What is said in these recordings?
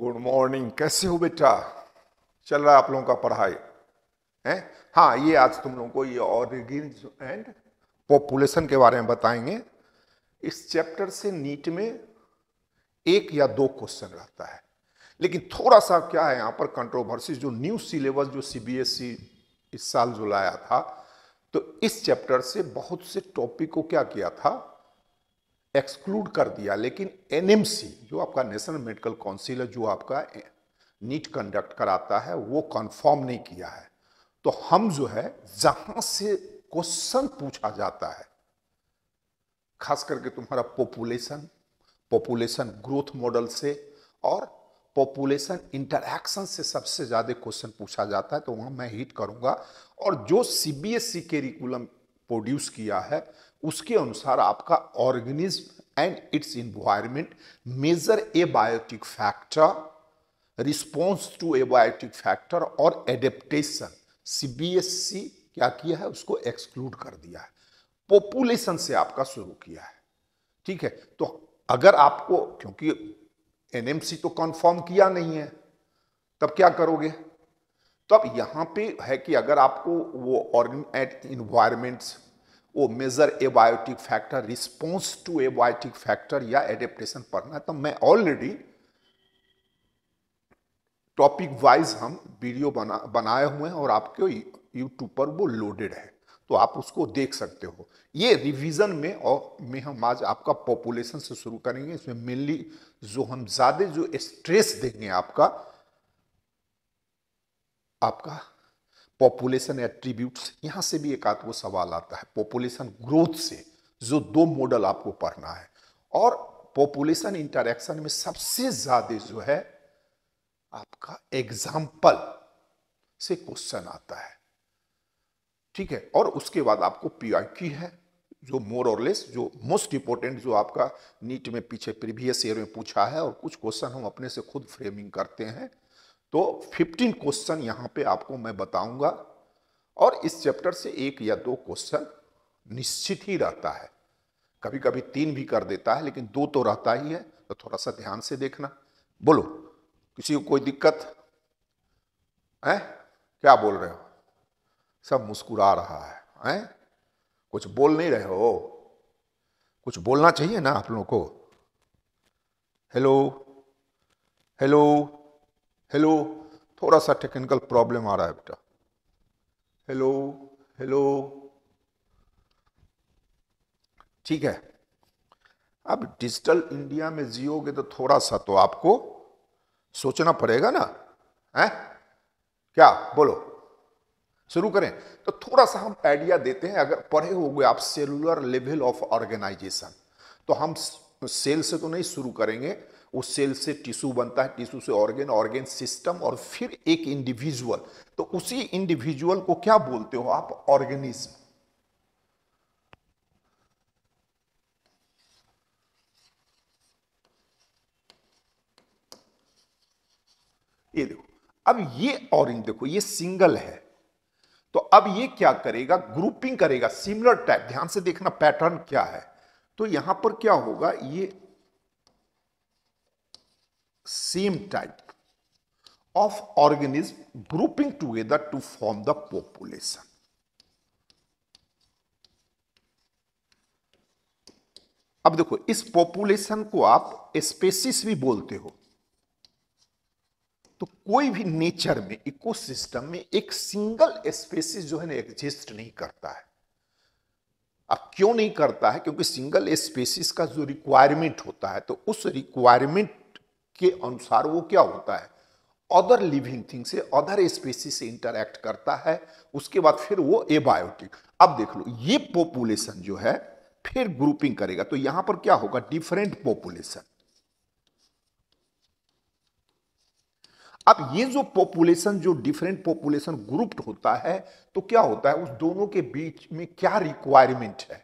Good morning कैसे हो बेटा चल रहा है आप लोगों का पढ़ाई है हाँ ये आज तुम लोगों को ये ऑरिजिन एंड पॉपुलेशन के बारे में बताएंगे इस चैप्टर से नीट में एक या दो क्वेश्चन रहता है लेकिन थोड़ा सा क्या है यहाँ पर कंट्रोवर्सी जो न्यू सिलेबस जो सीबीएसई e इस साल जो लाया था तो इस चैप्टर से बहुत से टॉपिक को क्या किया था एक्सक्लूड कर दिया लेकिन एनएमसी जो आपका नेशनल मेडिकल काउंसिल है जो आपका नीट कंडक्ट कराता है वो कंफर्म नहीं किया है तो हम जो है जहां से क्वेश्चन पूछा जाता है खास करके तुम्हारा पॉपुलेशन पॉपुलेशन ग्रोथ मॉडल से और पॉपुलेशन इंटरैक्शन से सबसे ज़्यादा क्वेश्चन पूछा जाता है तो वहां मैं हिट करूंगा और जो सीबीएसई के रिकुलम प्रोड्यूस किया है उसके अनुसार आपका organism and its environment major abiotic factor response to abiotic factor और एडेप्टेशन सी क्या किया है उसको एक्सक्लूड कर दिया है पॉपुलेशन से आपका शुरू किया है ठीक है तो अगर आपको क्योंकि एनएमसी तो कंफर्म किया नहीं है तब क्या करोगे तब यहां पे है कि अगर आपको वो ऑर्गन एट इन्वायरमेंट वो major abiotic factor response to abiotic factor या एडेप्टेशन पढ़ना तो मैं ऑलरेडी टॉपिक वाइज हम वीडियो बना बनाए हुए हैं और आपके यूट्यूब पर वो लोडेड है तो आप उसको देख सकते हो ये रिवीजन में और में हम आज आपका पॉपुलेशन से शुरू करेंगे इसमें मेनली जो हम ज़्यादा जो स्ट्रेस देंगे आपका आपका पॉपुलेशन एट्रीब्यूट्स यहाँ से भी एक आध को सवाल आता है पॉपुलेशन ग्रोथ से जो दो मॉडल आपको पढ़ना है और पॉपुलेशन इंटरेक्शन में सबसे ज़्यादा जो है आपका एग्जाम्पल से क्वेश्चन आता है ठीक है और उसके बाद आपको पी है जो मोर और लेस जो मोस्ट इंपोर्टेंट जो आपका नीट में पीछे प्रीवियस ईयर में पूछा है और कुछ क्वेश्चन हम अपने से खुद फ्रेमिंग करते हैं तो 15 क्वेश्चन यहाँ पे आपको मैं बताऊंगा और इस चैप्टर से एक या दो क्वेश्चन निश्चित ही रहता है कभी कभी तीन भी कर देता है लेकिन दो तो रहता ही है तो थोड़ा सा ध्यान से देखना बोलो किसी को कोई दिक्कत है क्या बोल रहे हो सब मुस्कुरा रहा है हैं कुछ बोल नहीं रहे हो कुछ बोलना चाहिए ना आप लोगों को हेलो हेलो हेलो थोड़ा सा टेक्निकल प्रॉब्लम आ रहा है बेटा हेलो हेलो ठीक है अब डिजिटल इंडिया में जियोगे तो थोड़ा सा तो आपको सोचना पड़ेगा ना है क्या बोलो शुरू करें तो थोड़ा सा हम आइडिया देते हैं अगर पढ़े हो गए आप सेलुलर लेवल ऑफ ऑर्गेनाइजेशन तो हम सेल से तो नहीं शुरू करेंगे उस सेल से टिश्यू बनता है टिश्यू से ऑर्गेन ऑर्गेन सिस्टम और फिर एक इंडिविजुअल तो उसी इंडिविजुअल को क्या बोलते हो आप ऑर्गेनिज्म ये देखो अब ये ऑरेंज देखो ये सिंगल है तो अब ये क्या करेगा ग्रुपिंग करेगा सिमिलर टाइप ध्यान से देखना पैटर्न क्या है तो यहां पर क्या होगा ये same type of organism grouping together to form the population. अब देखो इस पॉपुलेशन को आप स्पेसिस भी बोलते हो तो कोई भी नेचर में इकोसिस्टम में एक सिंगल स्पेसिस जो है ना एग्जिस्ट नहीं करता है अब क्यों नहीं करता है क्योंकि सिंगल स्पेसिस का जो रिक्वायरमेंट होता है तो उस रिक्वायरमेंट के अनुसार वो क्या होता है अदर लिविंग थिंग से अदर स्पेसी से इंटरैक्ट करता है उसके बाद फिर वो एबायोटिक अब देख लो ये पॉपुलेशन जो है फिर ग्रुपिंग करेगा तो यहां पर क्या होगा डिफरेंट पॉपुलेशन अब ये जो पॉपुलेशन जो डिफरेंट पॉपुलेशन ग्रुप्ड होता है तो क्या होता है उस दोनों के बीच में क्या रिक्वायरमेंट है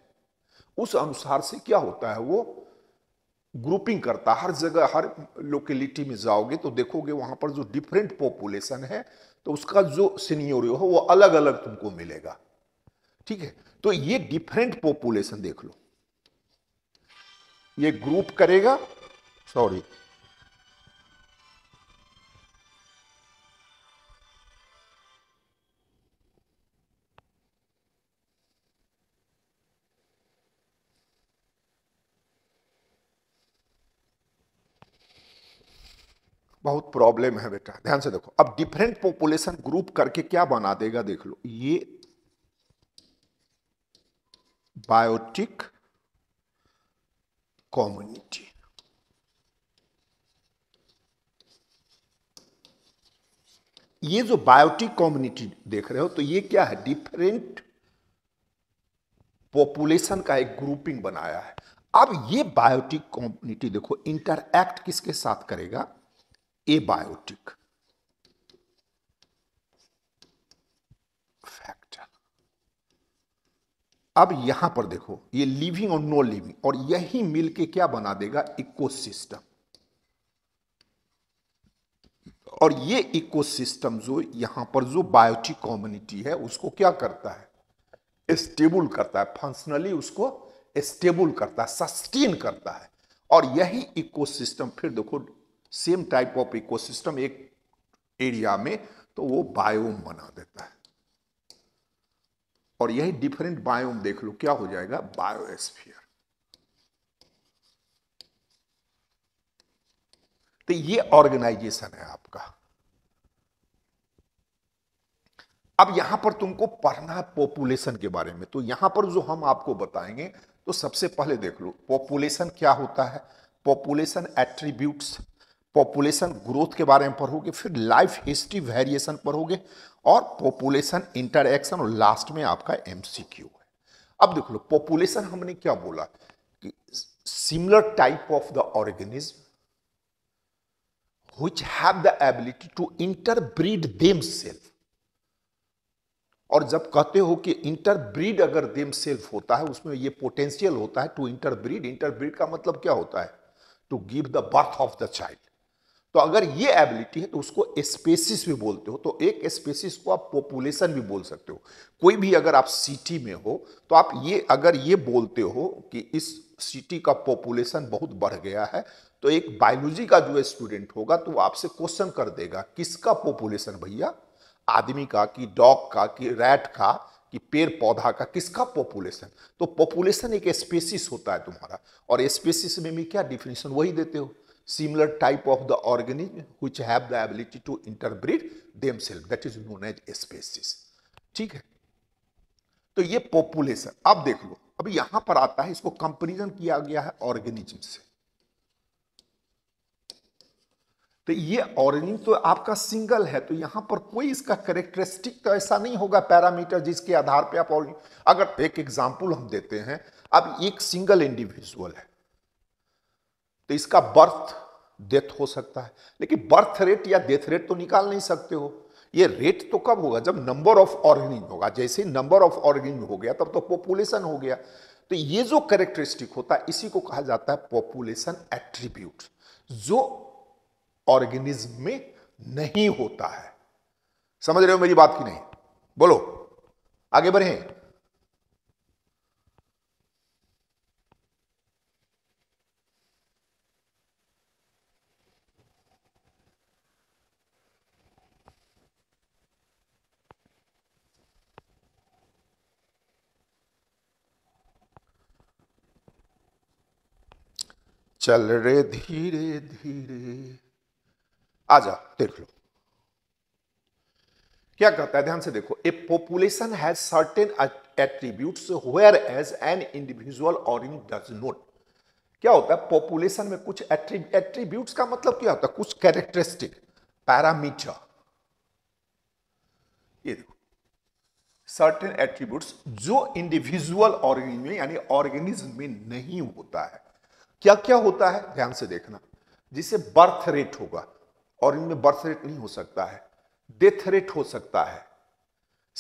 उस अनुसार से क्या होता है वो ग्रुपिंग करता हर जगह हर लोकेलिटी में जाओगे तो देखोगे वहां पर जो डिफरेंट पॉपुलेशन है तो उसका जो सीनियोरियो हो वो अलग अलग तुमको मिलेगा ठीक है तो ये डिफरेंट पॉपुलेशन देख लो ये ग्रुप करेगा सॉरी बहुत प्रॉब्लम है बेटा ध्यान से देखो अब डिफरेंट पॉपुलेशन ग्रुप करके क्या बना देगा देख लो ये बायोटिक कम्युनिटी ये जो बायोटिक कम्युनिटी देख रहे हो तो ये क्या है डिफरेंट पॉपुलेशन का एक ग्रुपिंग बनाया है अब ये बायोटिक कम्युनिटी देखो इंटरैक्ट किसके साथ करेगा abiotic फैक्ट अब यहां पर देखो ये लिविंग और नो लिविंग और यही मिलके क्या बना देगा इकोसिस्टम और ये इकोसिस्टम जो यहां पर जो बायोटिक कम्युनिटी है उसको क्या करता है स्टेबल करता है फंक्शनली उसको स्टेबल करता है सस्टेन करता है और यही इकोसिस्टम फिर देखो सेम टाइप ऑफ इकोसिस्टम एक एरिया में तो वो बायोम बना देता है और यही डिफरेंट बायोम देख लो क्या हो जाएगा बायोस्फीयर तो ये ऑर्गेनाइजेशन है आपका अब यहां पर तुमको पढ़ना है पॉपुलेशन के बारे में तो यहां पर जो हम आपको बताएंगे तो सबसे पहले देख लो पॉपुलेशन क्या होता है पॉपुलेशन एट्रीब्यूट्स पॉपुलेशन ग्रोथ के बारे में पढ़ोगे फिर लाइफ हिस्ट्री वेरिएशन पढ़ोगे और पॉपुलेशन इंटरक्शन और लास्ट में आपका एमसीक्यू है अब देख लो पॉपुलेशन हमने क्या बोला कि similar type of the organism which have the ability to interbreed themself और जब कहते हो कि इंटरब्रीड अगर देम सेल्फ होता है उसमें ये पोटेंशियल होता है टू इंटरब्रीड इंटरब्रीड का मतलब क्या होता है to give the birth of the child तो अगर ये एबिलिटी है तो उसको स्पेसिस भी बोलते हो तो एक स्पेसिस को आप पॉपुलेशन भी बोल सकते हो कोई भी अगर आप सिटी में हो तो आप ये अगर ये बोलते हो कि इस सिटी का पॉपुलेशन बहुत बढ़ गया है तो एक बायोलॉजी का जो स्टूडेंट होगा तो आपसे क्वेश्चन कर देगा किसका पॉपुलेशन भैया आदमी का कि डॉग का कि रैट का कि पेड़ पौधा का किसका पॉपुलेशन तो पॉपुलेशन एक स्पेसिस होता है तुम्हारा और स्पेसिस में भी क्या डिफिनेशन वही देते हो similar type of the organism which have the ability to interbreed themselves that is known as species ठीक है तो ये पॉपुलेशन अब देख लो अब यहां पर आता है इसको कंपेरिजन किया गया है ऑर्गेनिज्म से तो ये ऑर्गेनिज तो आपका सिंगल है तो यहां पर कोई इसका करेक्टरिस्टिक तो ऐसा नहीं होगा पैरामीटर जिसके आधार पे आप अगर एक एग्जांपल हम देते हैं अब एक सिंगल इंडिविजुअल है तो इसका बर्थ डेथ हो सकता है लेकिन बर्थ रेट या डेथ रेट तो निकाल नहीं सकते हो ये रेट तो कब होगा जब नंबर ऑफ ऑर्गेनिज होगा जैसे नंबर ऑफ ऑर्गेनिज हो गया तब तो पॉपुलेशन हो गया तो ये जो कैरेक्टरिस्टिक होता है इसी को कहा जाता है पॉपुलेशन एट्रीब्यूट जो ऑर्गेनिज्म में नहीं होता है समझ रहे हो मेरी बात की नहीं बोलो आगे बढ़े चल रे धीरे धीरे आ जा देख लो क्या कहता है ध्यान से देखो a population has certain attributes whereas an individual और इन डज नोट क्या होता है पॉपुलेशन में कुछ एट्रीब्यूट्स का मतलब क्या होता है कुछ कैरेक्टरिस्टिक पैरामीटर ये देखो सर्टेन एट्रीब्यूट्स जो इंडिविजुअल ऑर्गेनिज्म में यानी ऑर्गेनिज्म में नहीं होता है क्या क्या होता है ध्यान से देखना जिसे बर्थ रेट होगा और इनमें बर्थ रेट नहीं हो सकता है डेथ रेट हो सकता है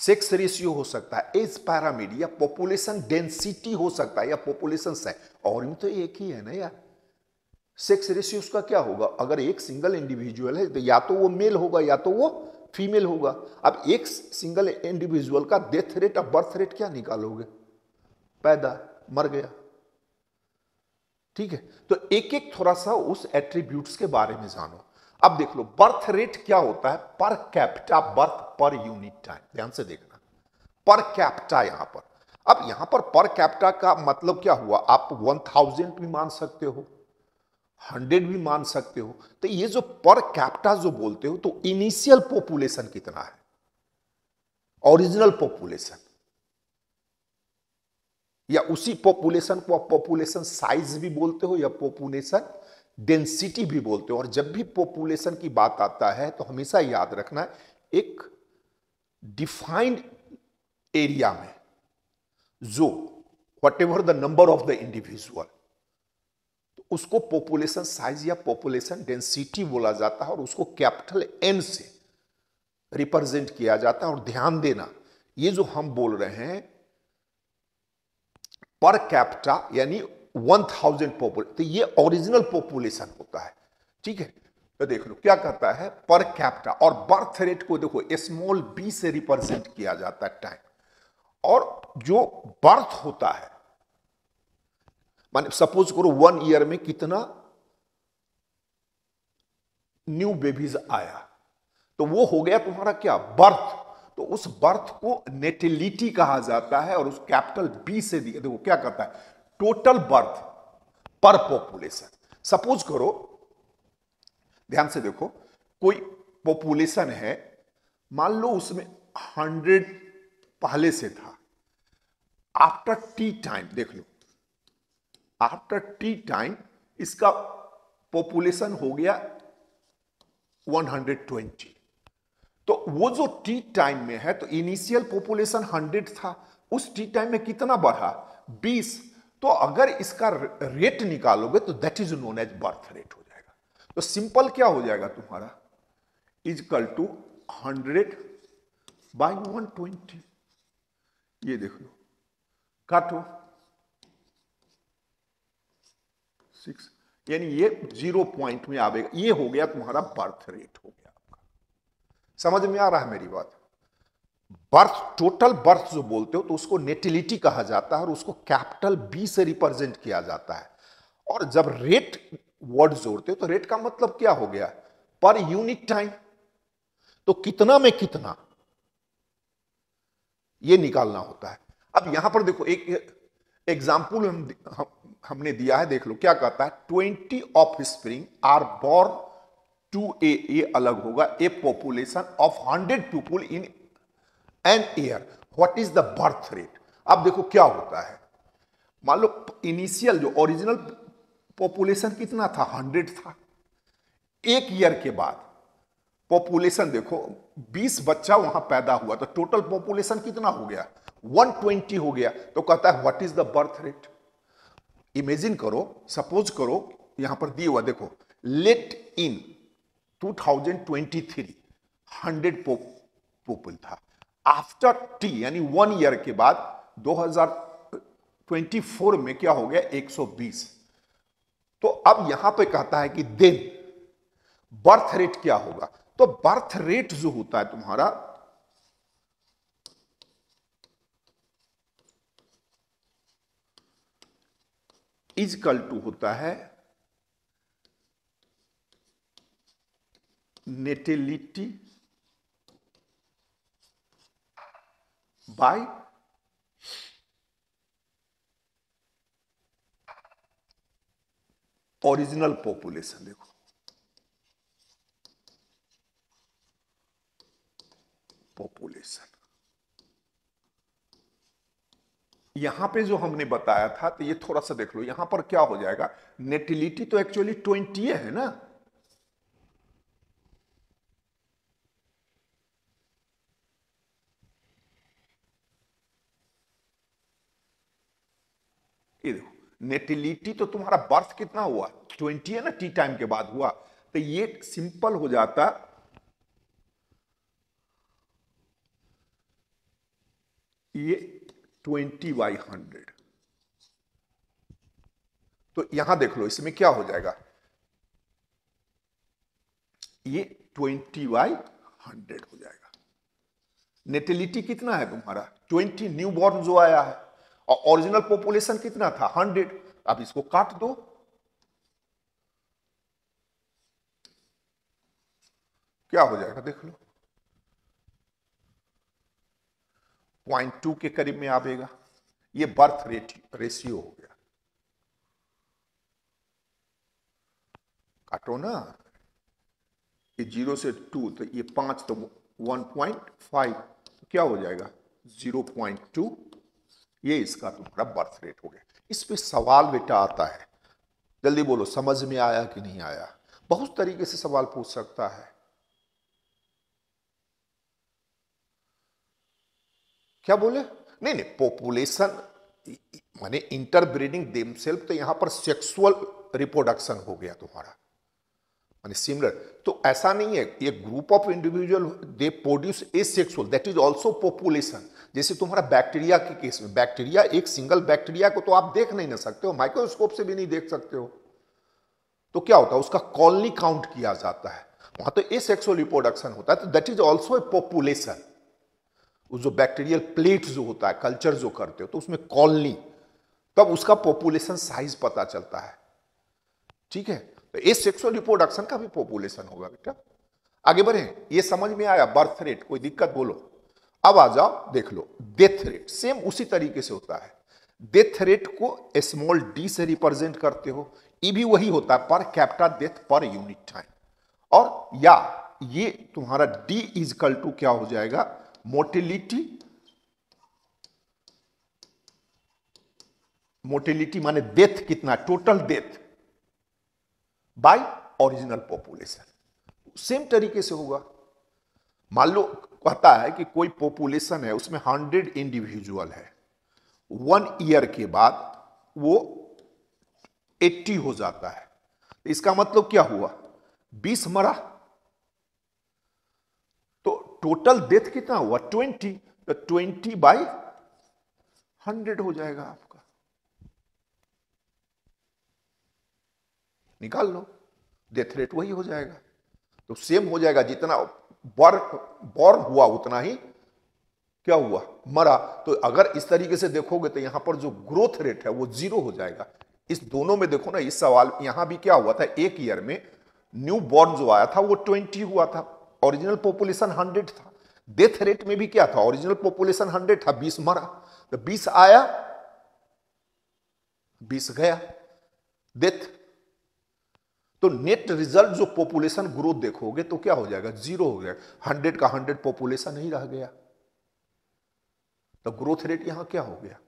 सेक्स रेशियो हो सकता है एज पैरामीड या पॉपुलेशन डेंसिटी हो सकता है या पॉपुलेशन है और इन तो एक ही है ना यार सेक्स रेशियो उसका क्या होगा अगर एक सिंगल इंडिविजुअल है तो या तो वो मेल होगा या तो वो फीमेल होगा अब एक सिंगल इंडिविजुअल का डेथ रेट और बर्थ रेट क्या निकालोगे पैदा मर गया ठीक है तो एक एक थोड़ा सा उस एट्रीब्यूट्स के बारे में जानो अब देख लो बर्थ रेट क्या होता है per capita birth per unit time ध्यान से देखना पर कैपिटा यहां पर अब यहां पर पर कैपिटा का मतलब क्या हुआ आप वन थाउजेंड भी मान सकते हो हंड्रेड भी मान सकते हो तो ये जो पर कैपिटा जो बोलते हो तो इनिशियल पॉपुलेशन कितना है ओरिजिनल पॉपुलेशन या उसी पॉपुलेशन को आप पॉपुलेशन साइज भी बोलते हो या पॉपुलेशन डेंसिटी भी बोलते हो और जब भी पॉपुलेशन की बात आता है तो हमेशा याद रखना एक डिफाइंड एरिया में जो whatever the number of the individual तो उसको पॉपुलेशन साइज या पॉपुलेशन डेंसिटी बोला जाता है और उसको कैपिटल एन से रिप्रेजेंट किया जाता है और ध्यान देना ये जो हम बोल रहे हैं पर कैप्टा यानी 1000 पॉपुलेशन तो ये ओरिजिनल पॉपुलेशन होता है ठीक है तो देख लो क्या कहता है पर कैप्टा और बर्थ रेट को देखो स्मॉल बी से रिप्रेजेंट किया जाता है टाइम और जो बर्थ होता है माने सपोज करो वन ईयर में कितना न्यू बेबीज आया तो वो हो गया तुम्हारा क्या बर्थ तो उस बर्थ को नेटिलिटी कहा जाता है और उस कैपिटल बी से दिया देखो क्या कहता है total birth per population suppose करो ध्यान से देखो कोई पॉपुलेशन है मान लो उसमें हंड्रेड पहले से था आफ्टर टी टाइम देख लो आफ्टर टी टाइम इसका पॉपुलेशन हो गया वन हंड्रेड ट्वेंटी तो वो जो टी टाइम में है तो इनिशियल पॉपुलेशन हंड्रेड था उस टी टाइम में कितना बढ़ा बीस तो अगर इसका रेट निकालोगे तो that is known as birth rate हो जाएगा तो सिंपल क्या हो जाएगा तुम्हारा is equal two hundred by one twenty ये देख लो काटो सिक्स यानी ये जीरो पॉइंट में आवेगा ये हो गया तुम्हारा बर्थ रेट हो गया समझ में आ रहा है मेरी बात बर्थ टोटल बर्थ जो बोलते हो तो उसको नेटिलिटी कहा जाता है और उसको कैपिटल बी से रिप्रेजेंट किया जाता है और जब रेट वर्ड जोड़ते हो तो रेट का मतलब क्या हो गया पर यूनिट टाइम तो कितना में कितना ये निकालना होता है अब यहां पर देखो एक एग्जाम्पल हम, हम हमने दिया है देख लो क्या कहता है twenty offspring are born to a ये अलग होगा a population of hundred people in an year what is the birth rate अब देखो क्या होता है मान लो इनिशियल जो ओरिजिनल पॉपुलेशन कितना था हंड्रेड था एक ईयर के बाद पॉपुलेशन देखो बीस बच्चा वहां पैदा हुआ तो टोटल पॉपुलेशन कितना हो गया वन ट्वेंटी हो गया तो कहता है what is the birth rate imagine करो सपोज करो यहां पर दिए हुआ देखो लेट इन 2023 हंड्रेड पीपल था आफ्टर टी यानी वन ईयर के बाद 2024 में क्या हो गया 120 तो अब यहां पे कहता है कि देन बर्थ रेट क्या होगा तो बर्थ रेट जो होता है तुम्हारा इजकल टू होता है natality by ओरिजिनल पॉपुलेशन देखो पॉपुलेशन यहां पे जो हमने बताया था तो ये थोड़ा सा देख लो यहां पर क्या हो जाएगा नेटिलिटी तो एक्चुअली ट्वेंटी है ना नेटिलिटी तो तुम्हारा बर्थ कितना हुआ ट्वेंटी है ना टी टाइम के बाद हुआ तो ये सिंपल हो जाता ये ट्वेंटी बाई हंड्रेड तो यहां देख लो इसमें क्या हो जाएगा ये ट्वेंटी बाई हंड्रेड हो जाएगा नेटिलिटी कितना है तुम्हारा ट्वेंटी न्यू बॉर्न जो आया है और ओरिजिनल पॉपुलेशन कितना था हंड्रेड अब इसको काट दो क्या हो जाएगा देख लो पॉइंट टू के करीब में आवेगा ये बर्थ रेट रेशियो हो गया काटो ना ये जीरो से टू तो ये पांच तो वन पॉइंट फाइव क्या हो जाएगा जीरो पॉइंट टू ये इसका तुम्हारा बर्थ डेट हो गया इस पर सवाल बेटा आता है जल्दी बोलो समझ में आया कि नहीं आया बहुत तरीके से सवाल पूछ सकता है क्या बोले नहीं नहीं पॉपुलेशन माने इंटरब्रीडिंग सेल्फ तो यहां पर सेक्सुअल रिप्रोडक्शन हो गया तुम्हारा माने सिमिलर तो ऐसा नहीं है ये group of individual they produce asexual that is also population जैसे तुम्हारा बैक्टीरिया के केस में बैक्टीरिया एक सिंगल बैक्टीरिया को तो आप देख नहीं ना सकते हो माइक्रोस्कोप से भी नहीं देख सकते हो तो क्या होता है उसका कॉलोनी काउंट किया जाता है वहां तो ए सेक्सुअल रिप्रोडक्शन होता है तो that is also a population उस जो बैक्टीरियल प्लेट जो होता है कल्चर जो करते हो तो उसमें कॉलोनी तब उसका पॉपुलेशन साइज पता चलता है ठीक है तो ए सेक्सुअल रिप्रोडक्शन का भी पॉपुलेशन होगा बेटा आगे बढ़े ये समझ में आया बर्थ रेट कोई दिक्कत बोलो अब आ जाओ देख लो डेथ रेट सेम उसी तरीके से होता है डेथ रेट को स्मॉल डी से रिप्रेजेंट करते हो ये e भी वही होता है per capital death per unit time और या ये तुम्हारा डी इजकल टू क्या हो जाएगा मोटिलिटी मोटिलिटी माने डेथ कितना total death by original population same तरीके से होगा मान लो कहता है कि कोई पॉपुलेशन है उसमें हंड्रेड इंडिविजुअल है वन ईयर के बाद वो एट्टी हो जाता है तो इसका मतलब क्या हुआ बीस मरा तो टोटल डेथ कितना हुआ ट्वेंटी तो ट्वेंटी बाई हंड्रेड हो जाएगा आपका निकाल लो डेथ रेट वही हो जाएगा तो सेम हो जाएगा जितना बर हुआ उतना ही क्या हुआ मरा तो अगर इस तरीके से देखोगे तो यहां पर जो ग्रोथ रेट है वो जीरो हो जाएगा इस दोनों में देखो ना इस सवाल यहां भी क्या हुआ था एक ईयर में न्यू बॉर्न जो आया था वो ट्वेंटी हुआ था ओरिजिनल पॉपुलेशन हंड्रेड था डेथ रेट में भी क्या था ओरिजिनल पॉपुलेशन हंड्रेड था बीस मरा तो बीस आया बीस गया डेथ तो नेट रिजल्ट जो पॉपुलेशन ग्रोथ देखोगे तो क्या हो जाएगा जीरो हो गया हंड्रेड का हंड्रेड पॉपुलेशन ही रह गया तो ग्रोथ रेट यहां क्या हो गया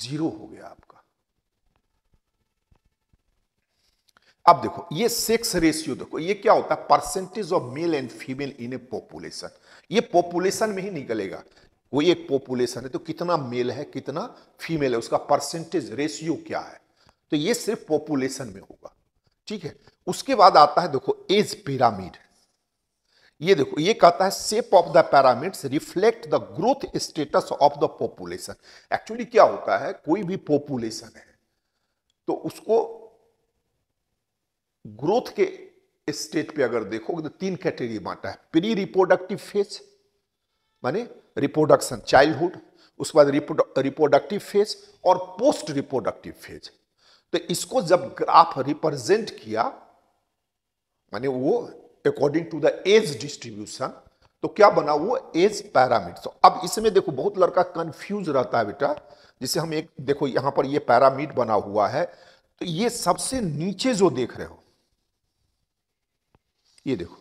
जीरो हो गया आपका अब देखो ये सेक्स रेशियो देखो ये क्या होता है percentage of male and female in a population ये पॉपुलेशन में ही निकलेगा वो एक पॉपुलेशन है तो कितना मेल है कितना फीमेल है उसका परसेंटेज रेशियो क्या है तो ये सिर्फ पॉपुलेशन में होगा ठीक है उसके बाद आता है देखो एज पिरामिड ये देखो ये कहता है shape of the pyramids reflect the growth status of the population actually क्या होता है कोई भी पॉपुलेशन है तो उसको ग्रोथ के स्टेट पे अगर देखो तो तीन कैटेगरी बांटा है प्री रिप्रोडक्टिव फेज माने रिप्रोडक्शन चाइल्डहुड उसके बाद रिप्रोडक्टिव फेज और पोस्ट रिप्रोडक्टिव फेज तो इसको जब ग्राफ रिप्रेजेंट किया माने वो according to the age distribution तो क्या बना वो एज पैरामीटर अब इसमें देखो बहुत लड़का कंफ्यूज रहता है बेटा जिसे हम एक देखो यहां पर ये पैरामीट बना हुआ है तो ये सबसे नीचे जो देख रहे हो ये देखो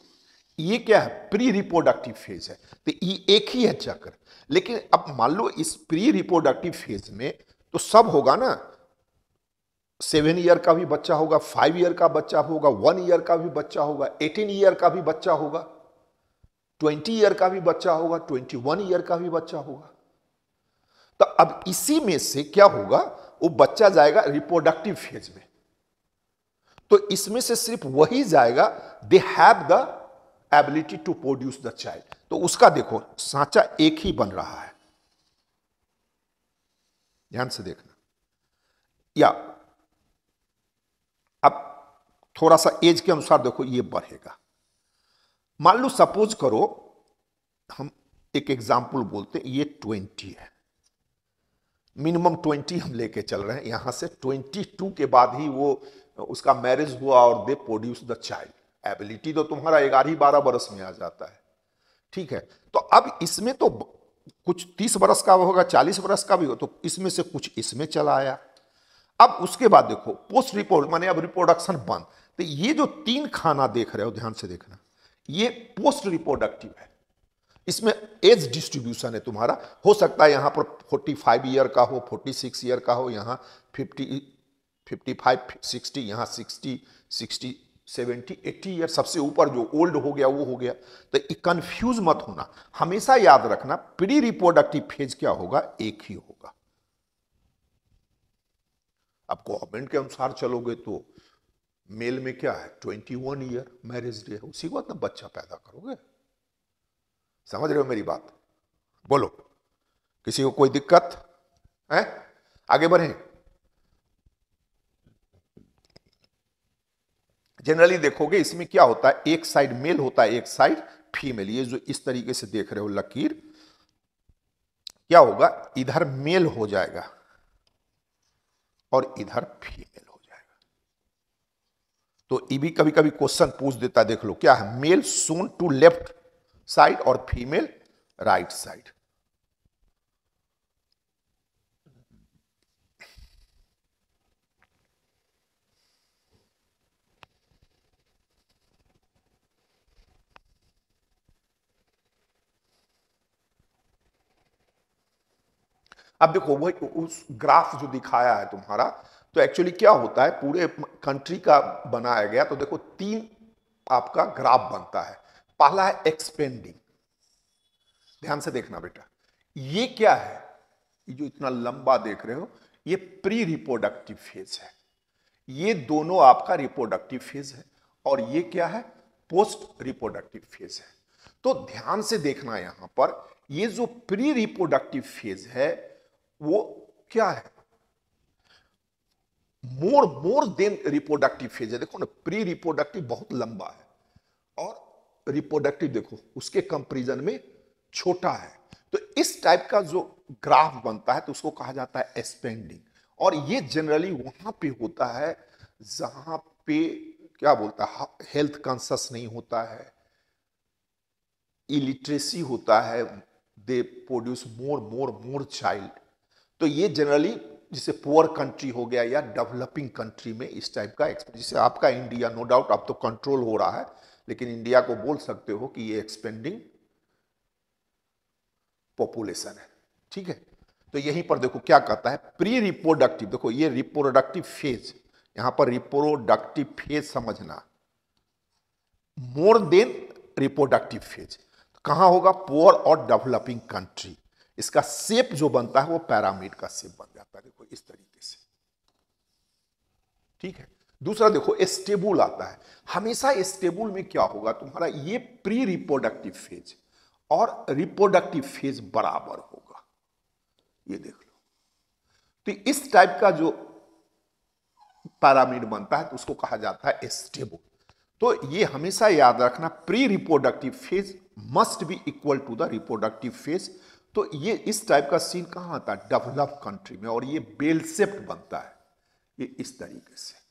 ये क्या है प्री रिप्रोडक्टिव फेज है तो ये एक ही है चक्र लेकिन अब मान लो इस प्री रिप्रोडक्टिव फेज में तो सब होगा ना सेवन ईयर का भी बच्चा होगा फाइव ईयर का बच्चा होगा वन ईयर का भी बच्चा होगा एटीन ईयर का भी बच्चा होगा ट्वेंटी ईयर का भी बच्चा होगा ट्वेंटी वन ईयर का भी बच्चा होगा तो अब इसी में से क्या होगा वो बच्चा जाएगा रिप्रोडक्टिव फेज में तो इसमें से सिर्फ वही जाएगा they have the ability to produce the child तो उसका देखो सांचा एक ही बन रहा है ध्यान से देखना या थोड़ा सा एज के अनुसार देखो ये बढ़ेगा मान लो सपोज करो हम एक एग्जाम्पल बोलते ये ट्वेंटी है मिनिमम ट्वेंटी हम लेके चल रहे हैं यहां से ट्वेंटी टू के बाद ही वो उसका मैरिज हुआ और they produce the child ability तो तुम्हारा ग्यारह बारह बरस में आ जाता है ठीक है तो अब इसमें तो कुछ तीस बरस का होगा चालीस बरस का भी हो तो इसमें से कुछ इसमें चला आया अब उसके बाद देखो पोस्ट रिपोर्ट माने अब रिप्रोडक्शन बंद तो ये जो तीन खाना देख रहे हो ध्यान से देखना ये पोस्ट रिप्रोडक्टिव है इसमें एज डिस्ट्रीब्यूशन है तुम्हारा हो सकता है यहां पर 45 ईयर का हो 46 ईयर का हो यहां 50 55 60 यहां 60 60 सेवेंटी एट्टी ईयर सबसे ऊपर जो ओल्ड हो गया वो हो गया तो कंफ्यूज मत होना हमेशा याद रखना प्री रिप्रोडक्टिव फेज क्या होगा एक ही होगा अब गवर्नमेंट के अनुसार चलोगे तो मेल में क्या है twenty one year marriage day है उसी को ना बच्चा पैदा करोगे समझ रहे हो मेरी बात बोलो किसी को कोई दिक्कत है आगे बढ़े जनरली देखोगे इसमें क्या होता है एक साइड मेल होता है एक साइड फीमेल ये जो इस तरीके से देख रहे हो लकीर क्या होगा इधर मेल हो जाएगा और इधर फीमेल तो ईबी कभी कभी क्वेश्चन पूछ देता है देख लो क्या है male shown to left side और फीमेल राइट साइड अब देखो वही उस ग्राफ जो दिखाया है तुम्हारा तो एक्चुअली क्या होता है पूरे कंट्री का बनाया गया तो देखो तीन आपका ग्राफ बनता है पहला है एक्सपेंडिंग ध्यान से देखना बेटा ये क्या है ये जो इतना लंबा देख रहे हो ये प्री रिप्रोडक्टिव फेज है ये दोनों आपका रिप्रोडक्टिव फेज है और ये क्या है पोस्ट रिप्रोडक्टिव फेज है तो ध्यान से देखना यहां पर ये जो प्री रिप्रोडक्टिव फेज है वो क्या है more more than reproductive phase है देखो ना प्री रिप्रोडक्टिव बहुत लंबा है और रिप्रोडक्टिव देखो उसके कंपेरिजन में छोटा है तो इस टाइप का जो ग्राफ बनता है तो उसको कहा जाता है एक्सपेंडिंग और ये जनरली वहां पे होता है जहां पे क्या बोलता है हेल्थ कॉन्शस नहीं होता है इलिटरेसी होता है they produce more more more child तो ये जनरली जिसे पुअर कंट्री हो गया या डेवलपिंग कंट्री में इस टाइप का एक्सपेंड जिसे आपका इंडिया नो डाउट अब तो कंट्रोल हो रहा है लेकिन इंडिया को बोल सकते हो कि ये एक्सपेंडिंग पॉपुलेशन है ठीक है तो यहीं पर देखो क्या कहता है प्री रिप्रोडक्टिव देखो ये रिप्रोडक्टिव फेज यहां पर रिप्रोडक्टिव फेज समझना मोर देन रिप्रोडक्टिव फेज कहां होगा पुअर और डेवलपिंग कंट्री इसका सेप जो बनता है वो पैरामिड का सेप बन जाता है देखो इस तरीके से ठीक है दूसरा देखो स्टेबुल आता है हमेशा स्टेबुल में क्या होगा तुम्हारा ये प्री रिप्रोडक्टिव फेज और रिप्रोडक्टिव फेज बराबर होगा ये देख लो तो इस टाइप का जो पैरामिड बनता है तो उसको कहा जाता है स्टेबुल तो ये हमेशा याद रखना pre reproductive phase must be equal to the reproductive phase तो ये इस टाइप का सीन कहाँ आता है डेवलप कंट्री में और ये बेल सेप्ट बनता है ये इस तरीके से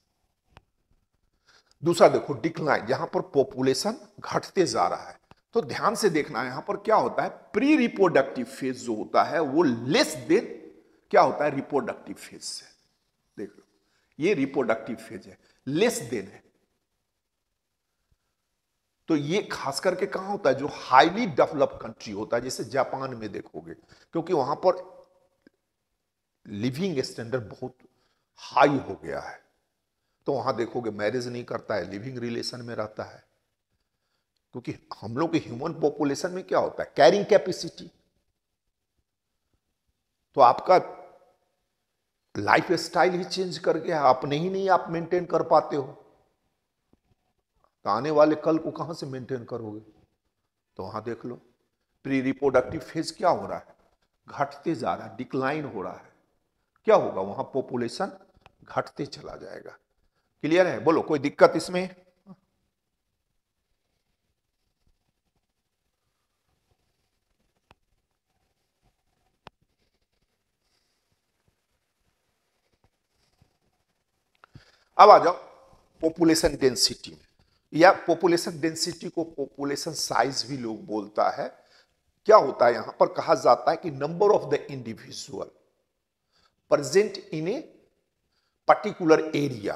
दूसरा देखो डिक्लाइन यहां पर पॉपुलेशन घटते जा रहा है तो ध्यान से देखना यहां पर क्या होता है प्री रिप्रोडक्टिव फेज जो होता है वो लेस देन क्या होता है रिप्रोडक्टिव फेज से देख लो ये रिप्रोडक्टिव फेज है लेस देन है तो ये खास करके कहा होता है जो हाईली डेवलप कंट्री होता है जैसे जापान में देखोगे क्योंकि वहां पर लिविंग स्टैंडर्ड बहुत हाई हो गया है तो वहां देखोगे मैरिज नहीं करता है लिविंग रिलेशन में रहता है क्योंकि हम लोग के ह्यूमन पॉपुलेशन में क्या होता है कैरिंग कैपेसिटी तो आपका लाइफ स्टाइल ही चेंज कर गया आपने नहीं आप मेंटेन कर पाते हो तो आने वाले कल को कहां से मेंटेन करोगे तो वहां देख लो प्री रिप्रोडक्टिव फेज क्या हो रहा है घटते जा रहा है डिक्लाइन हो रहा है क्या होगा वहां पॉपुलेशन घटते चला जाएगा क्लियर है बोलो कोई दिक्कत इसमें अब आ जाओ पॉपुलेशन डेंसिटी में या पॉपुलेशन डेंसिटी को पॉपुलेशन साइज भी लोग बोलता है क्या होता है यहां पर कहा जाता है कि number of the individual present in a particular area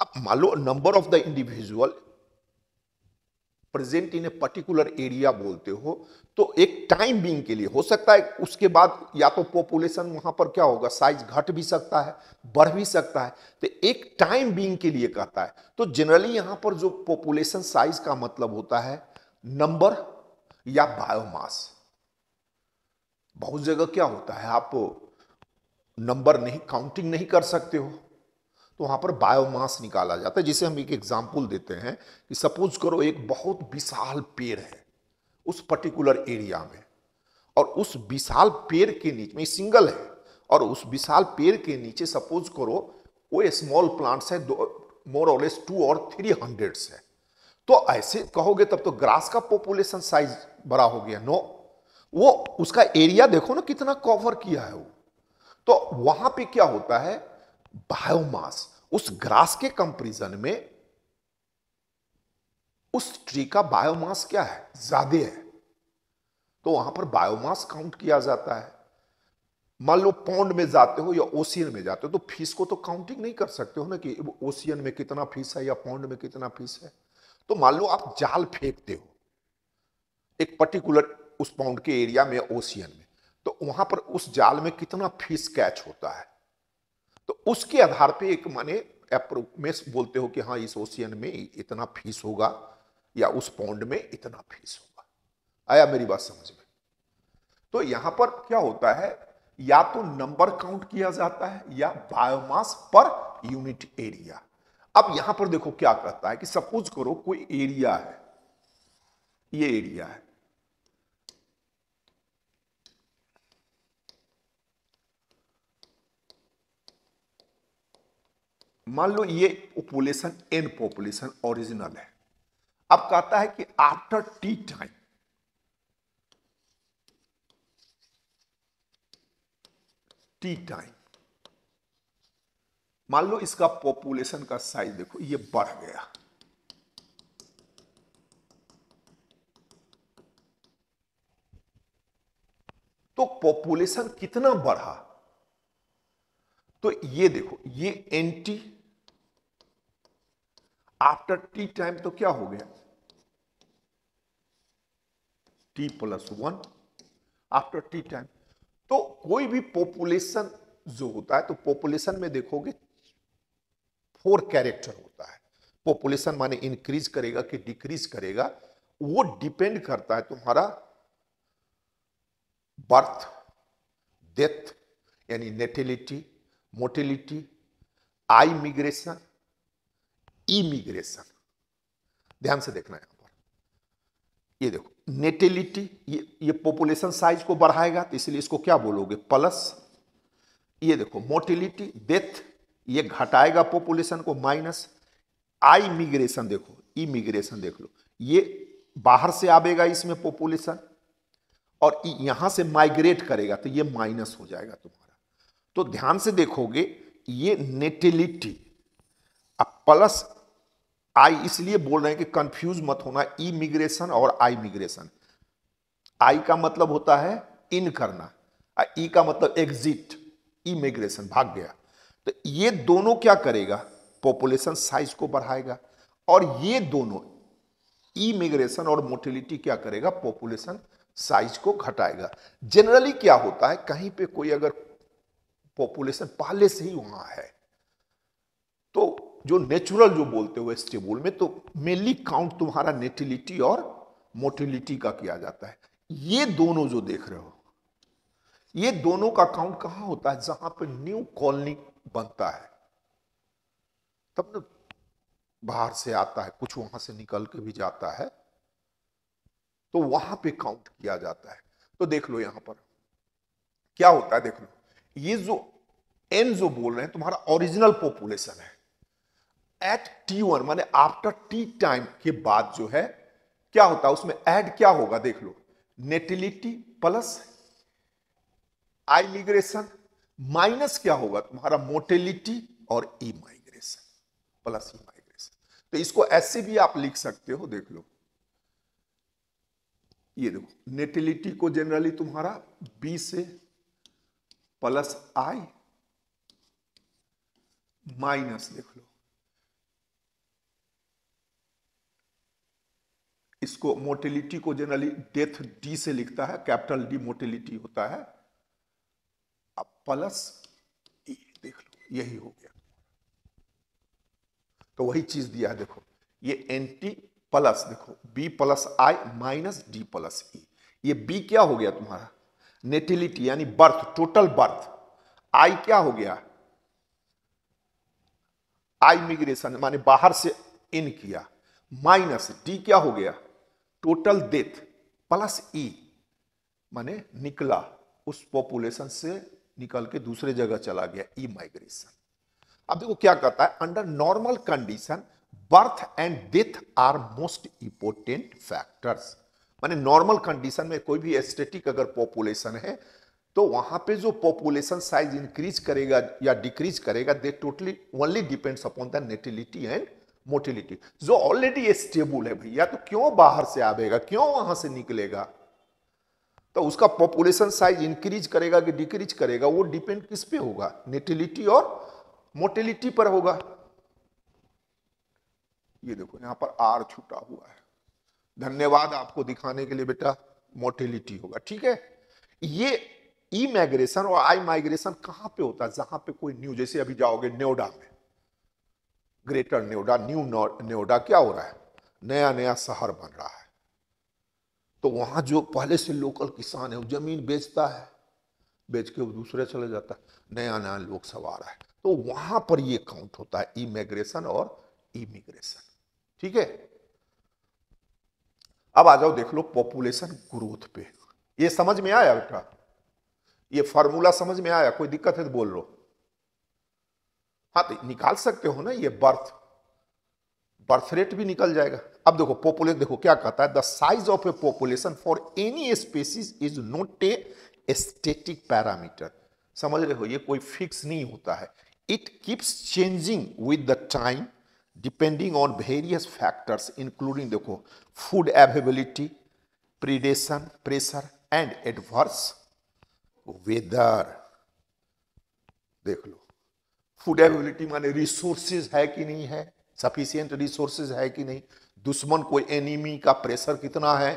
अब मान लो number of the individual present in a particular area बोलते हो तो एक टाइम बिंग के लिए हो सकता है उसके बाद या तो पॉपुलेशन वहां पर क्या होगा साइज घट भी सकता है बढ़ भी सकता है तो एक टाइम बिंग के लिए कहता है तो जनरली यहां पर जो पॉपुलेशन साइज का मतलब होता है नंबर या बायोमास बहुत जगह क्या होता है आप नंबर नहीं काउंटिंग नहीं कर सकते हो तो वहाँ पर बायोमास निकाला जाता है जिसे हम एक एग्जाम्पल देते हैं कि सपोज करो एक बहुत विशाल पेड़ है उस पर्टिकुलर एरिया में और उस विशाल पेड़ के नीचे में सिंगल है और उस विशाल पेड़ के नीचे सपोज करो वो स्मॉल प्लांट्स है दो मोर और लेस टू और थ्री हंड्रेड्स है तो ऐसे कहोगे तब तो ग्रास का पॉपुलेशन साइज बड़ा हो गया नो वो उसका एरिया देखो ना कितना कवर किया है वो तो वहां पे क्या होता है बायोमास उस ग्रास के कंपेरिजन में उस ट्री का बायोमास क्या है ज्यादा है तो वहां पर बायोमास काउंट किया जाता है मान लो पौंड में जाते हो या ओशियन में जाते हो तो फीस को तो काउंटिंग नहीं कर सकते हो ना कि ओशियन में कितना फीस है या पौंड में कितना फीस है तो मान लो आप जाल फेंकते हो एक पर्टिकुलर उस पौंड के एरिया में ओशियन में तो वहां पर उस जाल में कितना फीस कैच होता है तो उसके आधार पे एक माने अप्रूव में बोलते हो कि हाँ इस ओशियन में इतना फीस होगा या उस पौंड में इतना फीस होगा आया मेरी बात समझ में तो यहां पर क्या होता है या तो नंबर काउंट किया जाता है या बायोमास पर यूनिट एरिया अब यहां पर देखो क्या कहता है कि सपोज करो कोई एरिया है ये एरिया है मान लो ये पॉपुलेशन एन पॉपुलेशन ओरिजिनल है अब कहता है कि after t time t time मान लो इसका पॉपुलेशन का साइज देखो ये बढ़ गया तो पॉपुलेशन कितना बढ़ा तो ये देखो ये एंटी आफ्टर टी टाइम तो क्या हो गया t plus one after t time तो कोई भी पॉपुलेशन जो होता है तो पॉपुलेशन में देखोगे फोर कैरेक्टर होता है पॉपुलेशन माने इंक्रीज करेगा कि डिक्रीज करेगा वो डिपेंड करता है तुम्हारा बर्थ डेथ यानी natality mortality I migration immigration ध्यान से देखना यहां पर ये देखो नेटेलिटी ये ये पॉपुलेशन साइज को बढ़ाएगा तो इसलिए इसको क्या बोलोगे प्लस ये देखो मोटिलिटी डेथ ये घटाएगा पॉपुलेशन को माइनस आई इमिग्रेशन देखो इमिग्रेशन देख लो ये बाहर से आवेगा इसमें पॉपुलेशन और यहां से माइग्रेट करेगा तो ये माइनस हो जाएगा तुम्हारा तो ध्यान से देखोगे ये नेटिलिटी प्लस आई इसलिए बोल रहे हैं कि कंफ्यूज मत होना ई और आई मिग्रेशन आई का मतलब होता है इन करना ई e का मतलब एग्जिट इमिग्रेशन भाग गया तो ये दोनों क्या करेगा पॉपुलेशन साइज को बढ़ाएगा और ये दोनों इमिग्रेशन और मोटिलिटी क्या करेगा पॉपुलेशन साइज को घटाएगा जनरली क्या होता है कहीं पे कोई अगर पॉपुलेशन पहले से ही वहां है जो नेचुरल जो बोलते हो स्टेबुल में तो मेनली काउंट तुम्हारा नेटिलिटी और मोटिलिटी का किया जाता है ये दोनों जो देख रहे हो ये दोनों का काउंट कहां होता है जहां पर न्यू कॉलोनी बनता है तब न बाहर से आता है कुछ वहां से निकल के भी जाता है तो वहां पे काउंट किया जाता है तो देख लो यहां पर क्या होता है देख लो ये जो एन जो बोल रहे हैं तुम्हारा ओरिजिनल पॉपुलेशन है एट टी वन माने आफ्टर टी टाइम के बाद जो है क्या होता है उसमें ऐड क्या होगा देख लो natality plus I migration minus क्या होगा तुम्हारा मोटिलिटी और E migration plus E migration तो इसको ऐसे भी आप लिख सकते हो देख लो ये देखो नेटिलिटी को जनरली तुम्हारा बी से प्लस आई माइनस देख लो इसको मोर्टिलिटी को जनरली डेथ डी से लिखता है कैपिटल डी मोर्टिलिटी होता है अब प्लस ई e देख लो यही हो गया तो वही चीज दिया है देखो ये एंटी प्लस देखो B plus I minus D plus E ये बी क्या हो गया तुम्हारा नेटिलिटी यानी बर्थ टोटल बर्थ आई क्या हो गया आई माने बाहर से इन किया माइनस डी क्या हो गया टोटल डेथ प्लस ई माने निकला उस पॉपुलेशन से निकल के दूसरे जगह चला गया ई e माइग्रेशन अब देखो क्या कहता है under normal condition birth and death are most important factors माने नॉर्मल कंडीशन में कोई भी एस्टेटिक अगर पॉपुलेशन है तो वहां पे जो पॉपुलेशन साइज इंक्रीज करेगा या डिक्रीज करेगा they totally only depends upon the natality and mortality जो ऑलरेडी स्टेबल है भैया तो क्यों बाहर से आवेगा क्यों वहां से निकलेगा तो उसका पॉपुलेशन साइज इंक्रीज करेगा कि डिक्रीज करेगा वो डिपेंड किस पे होगा नेटिलिटी और मोटिलिटी पर होगा ये देखो यहां पर आर छूटा हुआ है धन्यवाद आपको दिखाने के लिए बेटा मोटिलिटी होगा ठीक है ये ई माइग्रेशन और आई माइग्रेशन कहां पे होता है जहां पे कोई न्यू जैसे अभी जाओगे नोएडा में ग्रेटर नोएडा न्यू नोएडा क्या हो रहा है नया नया शहर बन रहा है तो वहां जो पहले से लोकल किसान है वो जमीन बेचता है बेच के वो दूसरे चले जाता है नया नया लोग सवार है तो वहां पर ये काउंट होता है इमिग्रेशन और इमिग्रेशन ठीक है अब आ जाओ देख लो पॉपुलेशन ग्रोथ पे ये समझ में आया बेटा ये फॉर्मूला समझ में आया कोई दिक्कत है तो बोल लो हाँ तो निकाल सकते हो ना ये बर्थ बर्थ रेट भी निकल जाएगा अब देखो पॉपुलेशन देखो क्या कहता है the size of a population for any species is not a static parameter समझ रहे हो ये कोई फिक्स नहीं होता है it keeps changing with the time depending on various factors including देखो food availability predation pressure and adverse weather देख लो फूड एवेबिलिटी माने रिसोर्सेज है कि नहीं है सफिशियंट रिसोर्सेज है कि नहीं दुश्मन को एनिमी का प्रेशर कितना है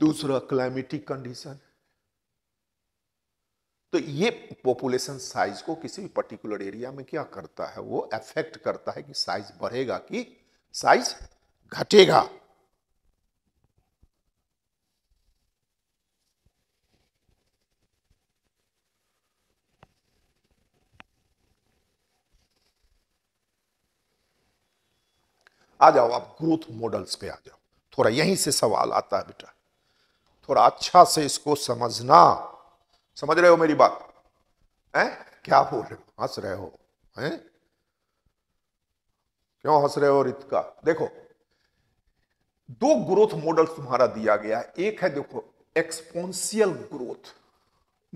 दूसरा क्लाइमेटिक कंडीशन तो ये पॉपुलेशन साइज को किसी भी पर्टिकुलर एरिया में क्या करता है वो अफेक्ट करता है कि साइज बढ़ेगा कि साइज घटेगा आ जाओ आप ग्रोथ मॉडल्स पे आ जाओ थोड़ा यहीं से सवाल आता है बेटा थोड़ा अच्छा से इसको समझना समझ रहे हो मेरी बात है क्या बोल रहे हो हंस रहे हो हैं क्यों हंस रहे हो का देखो दो ग्रोथ मॉडल तुम्हारा दिया गया है एक है देखो एक्सपोन्सियल ग्रोथ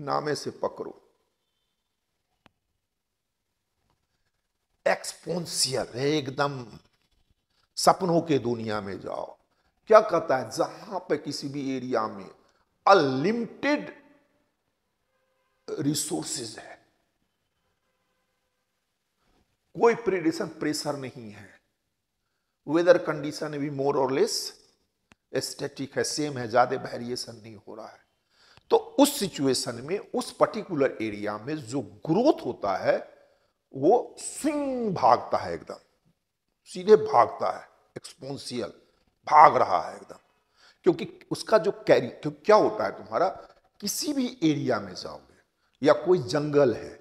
नामे से पकड़ो एक्सपोन्सियल एकदम सपनों के दुनिया में जाओ क्या कहता है जहां पे किसी भी एरिया में अनलिमिटेड रिसोर्सेज है कोई प्रेडिशन प्रेशर नहीं है वेदर कंडीशन भी मोर और लेस स्टेटिक है सेम है ज्यादा वेरिएशन नहीं हो रहा है तो उस सिचुएशन में उस पर्टिकुलर एरिया में जो ग्रोथ होता है वो स्विंग भागता है एकदम सीधे भागता है एक्सपोन्सियल भाग रहा है एकदम क्योंकि उसका जो कैरी तो क्या होता है तुम्हारा किसी भी एरिया में जाओगे या कोई जंगल है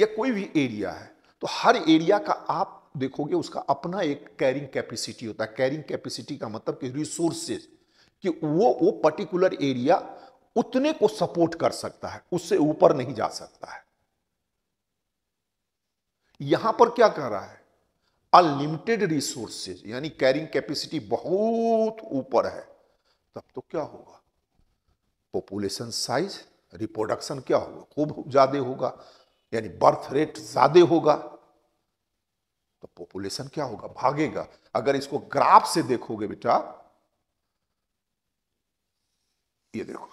या कोई भी एरिया है तो हर एरिया का आप देखोगे उसका अपना एक कैरिंग कैपेसिटी होता है कैरिंग कैपेसिटी का मतलब कि रिसोर्सेज कि वो वो पर्टिकुलर एरिया उतने को सपोर्ट कर सकता है उससे ऊपर नहीं जा सकता है यहां पर क्या कह रहा है अनलिमिटेड रिसोर्सेज यानी कैरिंग कैपेसिटी बहुत ऊपर है तब तो क्या होगा पॉपुलेशन साइज रिप्रोडक्शन क्या होगा खूब ज्यादा होगा यानी बर्थ रेट ज्यादा होगा तो पॉपुलेशन क्या होगा भागेगा अगर इसको ग्राफ से देखोगे बेटा ये देखो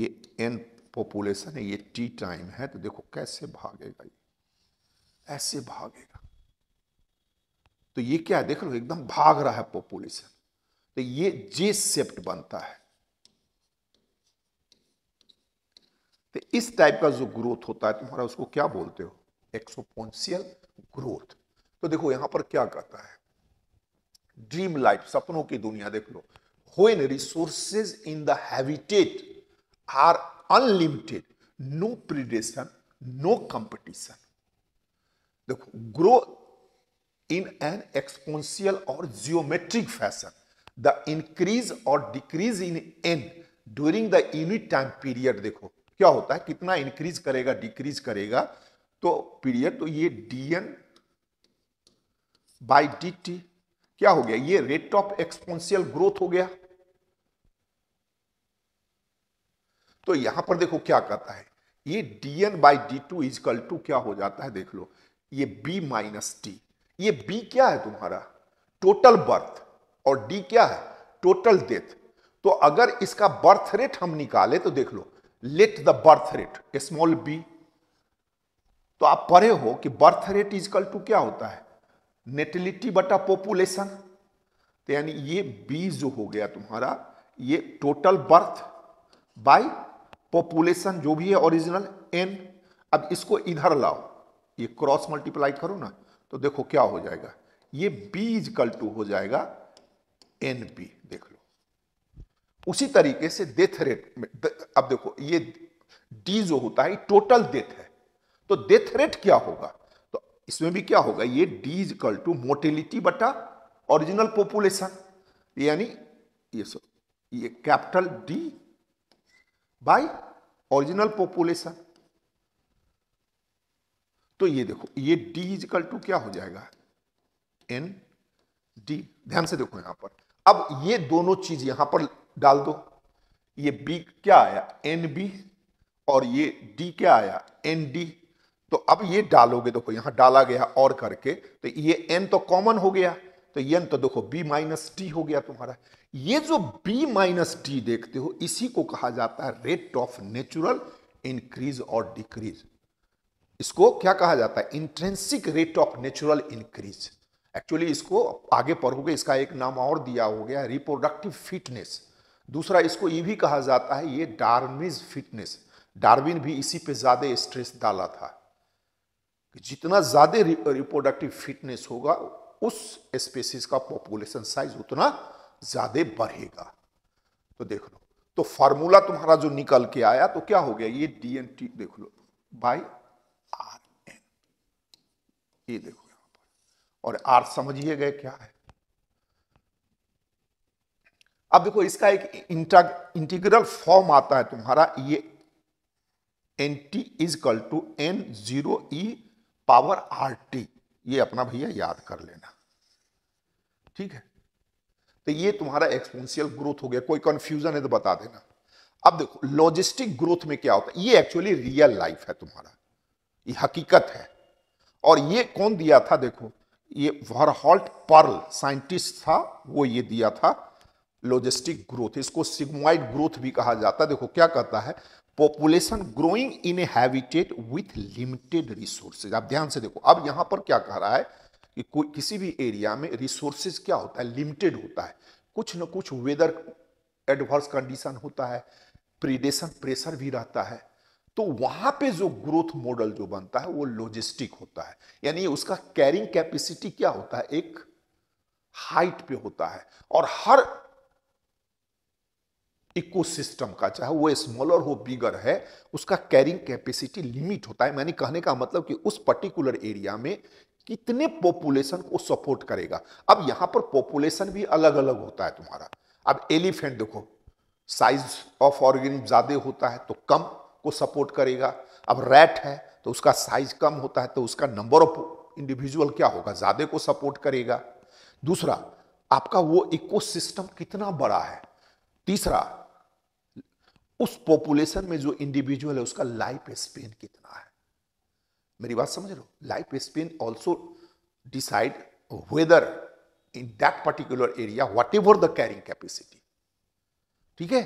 ये एन पॉपुलेशन है ये टी टाइम है तो देखो कैसे भागेगा ये ऐसे भागेगा तो ये क्या है देख लो एकदम भाग रहा है पॉपुलेशन तो ये जे सेप्ट बनता है तो इस टाइप का जो ग्रोथ होता है तुम्हारा उसको क्या बोलते हो एक्सोपोन्सियल ग्रोथ तो देखो यहां पर क्या कहता है ड्रीम लाइफ सपनों की दुनिया देख लो when resources in the habitat are unlimited no predation no competition देखो growth in an exponential or geometric fashion. The increase or decrease in n during the unit time period देखो क्या होता है कितना इंक्रीज करेगा डिक्रीज करेगा तो period तो ये dn बाई डी टी क्या हो गया ये रेट ऑफ एक्सपोनशियल ग्रोथ हो गया तो यहां पर देखो क्या कहता है ये dn by D to is equal to क्या हो जाता है देख लो ये b माइनस टी ये बी क्या है तुम्हारा टोटल बर्थ और डी क्या है टोटल डेथ तो अगर इसका बर्थ रेट हम निकाले तो देख लो let the birth rate small B तो आप पढ़े हो कि बर्थ रेट इजकल टू क्या होता है नेटिलिटी बटा पॉपुलेशन तो यानी ये बी जो हो गया तुम्हारा ये टोटल बर्थ बाय पॉपुलेशन जो भी है ओरिजिनल एन अब इसको इधर लाओ ये क्रॉस मल्टीप्लाई करो ना तो देखो क्या हो जाएगा ये बी इजकल टू हो जाएगा एन पी देख लो उसी तरीके से डेथ रेट में अब देखो ये डी जो होता है टोटल डेथ है तो डेथ रेट क्या होगा तो इसमें भी क्या होगा ये D is equal to mortality बटा ओरिजिनल पॉपुलेशन यानी ये सो ये capital D by original population तो ये देखो ये डी इजकल टू क्या हो जाएगा एन डी ध्यान से देखो यहां पर अब ये दोनों चीज यहां पर डाल दो ये बी क्या आया एन बी और ये डी क्या आया एन डी तो अब ये डालोगे देखो यहां डाला गया और करके तो ये एन तो कॉमन हो गया तो ये तो देखो बी माइनस टी हो गया तुम्हारा ये जो बी माइनस टी देखते हो इसी को कहा जाता है रेट ऑफ नेचुरल इंक्रीज और डिक्रीज इसको क्या कहा जाता है intrinsic rate of natural increase actually इसको आगे पढ़ोगे इसका एक नाम और दिया हो गया रिप्रोडक्टिव फिटनेस दूसरा इसको ये भी कहा जाता है ये डार्मिज फिटनेस डार्विन भी इसी पे ज़्यादा स्ट्रेस डाला था कि जितना ज़्यादा रिप्रोडक्टिव फिटनेस होगा उस स्पेसिस का पॉपुलेशन साइज उतना ज़्यादा बढ़ेगा तो देख लो तो फार्मूला तुम्हारा जो निकल के आया तो क्या हो गया ये डी एन टी देख लो बाई ये देखो यहां पर और आर समझिए गए क्या है अब देखो इसका एक इंटीग्रल फॉर्म आता है तुम्हारा ये N T is equal to N zero e power R T ये अपना भैया याद कर लेना ठीक है तो ये तुम्हारा एक्सपोनशियल ग्रोथ हो गया कोई कंफ्यूजन है तो बता देना अब देखो लॉजिस्टिक ग्रोथ में क्या होता है ये एक्चुअली रियल लाइफ है तुम्हारा ये हकीकत है और ये कौन दिया था देखो ये वरहॉल्ट पर्ल साइंटिस्ट था वो ये दिया था लॉजिस्टिक ग्रोथ इसको सिग्माइड ग्रोथ भी कहा जाता है देखो क्या कहता है population growing in a habitat with limited resources आप ध्यान से देखो अब यहां पर क्या कह रहा है कि कोई किसी भी एरिया में रिसोर्सेज क्या होता है लिमिटेड होता है कुछ न कुछ वेदर एडवर्स कंडीशन होता है प्रीडेशन प्रेशर भी रहता है तो वहां पे जो ग्रोथ मॉडल जो बनता है वो लॉजिस्टिक होता है यानी उसका कैरिंग कैपेसिटी क्या होता है एक हाइट पे होता है और हर इकोसिस्टम का चाहे वो स्मॉलर हो बिगर है उसका कैरिंग कैपेसिटी लिमिट होता है मैंने कहने का मतलब कि उस पर्टिकुलर एरिया में कितने पॉपुलेशन को सपोर्ट करेगा अब यहां पर पॉपुलेशन भी अलग अलग होता है तुम्हारा अब एलिफेंट देखो साइज ऑफ ऑर्गेनिज्म ज्यादा होता है तो कम को सपोर्ट करेगा अब रैट है तो उसका साइज कम होता है तो उसका नंबर ऑफ इंडिविजुअल क्या होगा ज़्यादा को सपोर्ट करेगा दूसरा आपका वो इकोसिस्टम कितना बड़ा है तीसरा उस पॉपुलेशन में जो इंडिविजुअल है उसका लाइफ स्पेन कितना है मेरी बात समझ लो life span also decide whether in that particular area whatever the carrying capacity ठीक है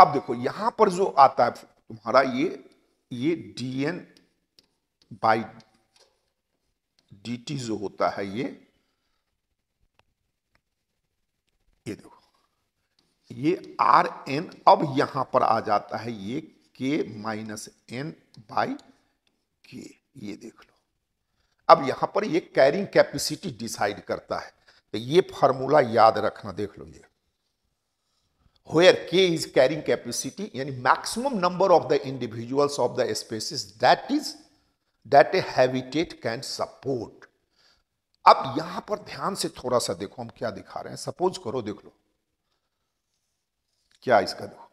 अब देखो यहां पर जो आता है तुम्हारा ये ये एन बाई टी जो होता है ये ये देखो ये आर एन अब यहां पर आ जाता है ये के माइनस एन बाई के ये देख लो अब यहां पर ये कैरिंग कैपेसिटी डिसाइड करता है तो ये फॉर्मूला याद रखना देख लो ये where K is carrying capacity yani maximum number of the individuals of the species that is that a habitat can support. अब यहां पर ध्यान से थोड़ा सा देखो हम क्या दिखा रहे हैं सपोज करो देख लो क्या इसका देखो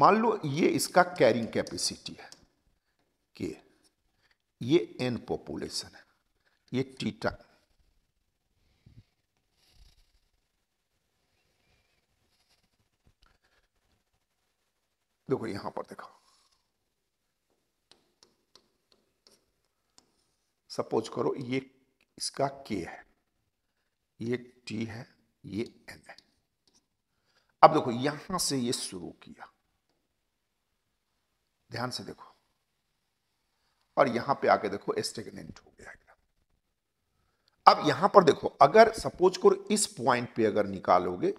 मान लो ये इसका कैरिंग कैपेसिटी है के ये एन पॉपुलेशन है ये टीटा देखो यहां पर देखो सपोज करो ये इसका के है ये टी है ये एन है अब देखो यहां से ये शुरू किया ध्यान से देखो और यहां पे आके देखो स्टेगनेंट हो गया अब यहां पर देखो अगर सपोज करो इस पॉइंट पे अगर निकालोगे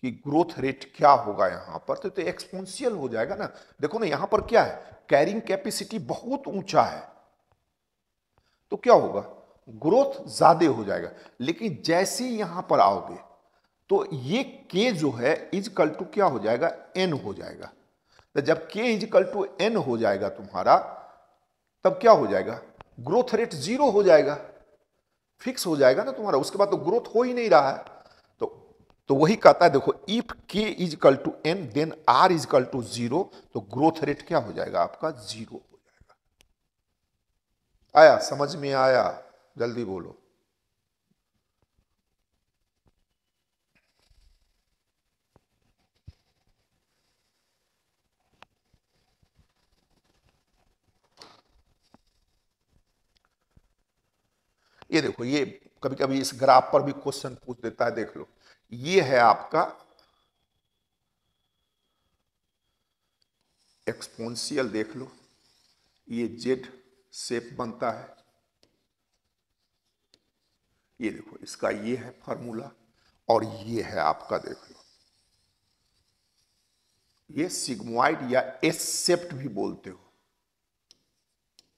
कि ग्रोथ रेट क्या होगा यहां पर तो, तो हो जाएगा ना देखो ना यहां पर क्या है कैरिंग कैपेसिटी बहुत ऊंचा है तो क्या होगा ग्रोथ ज्यादा हो जाएगा लेकिन जैसे यहां पर आओगे तो ये के जो है इजकल टू क्या हो जाएगा एन हो जाएगा तो जब के इजकल टू एन हो जाएगा तुम्हारा तब क्या हो जाएगा ग्रोथ रेट जीरो हो जाएगा फिक्स हो जाएगा ना तुम्हारा उसके बाद तो ग्रोथ हो ही नहीं रहा है तो वही कहता है देखो if K is equal to N then R is equal to zero तो ग्रोथ रेट क्या हो जाएगा आपका जीरो हो जाएगा आया समझ में आया जल्दी बोलो ये देखो ये कभी कभी इस ग्राफ पर भी क्वेश्चन पूछ देता है देख लो ये है आपका एक्सपोनशियल देख लो ये जेड सेप बनता है ये देखो इसका ये है फॉर्मूला और ये है आपका देख लो ये सिग्मोइड या एस सेप्ट भी बोलते हो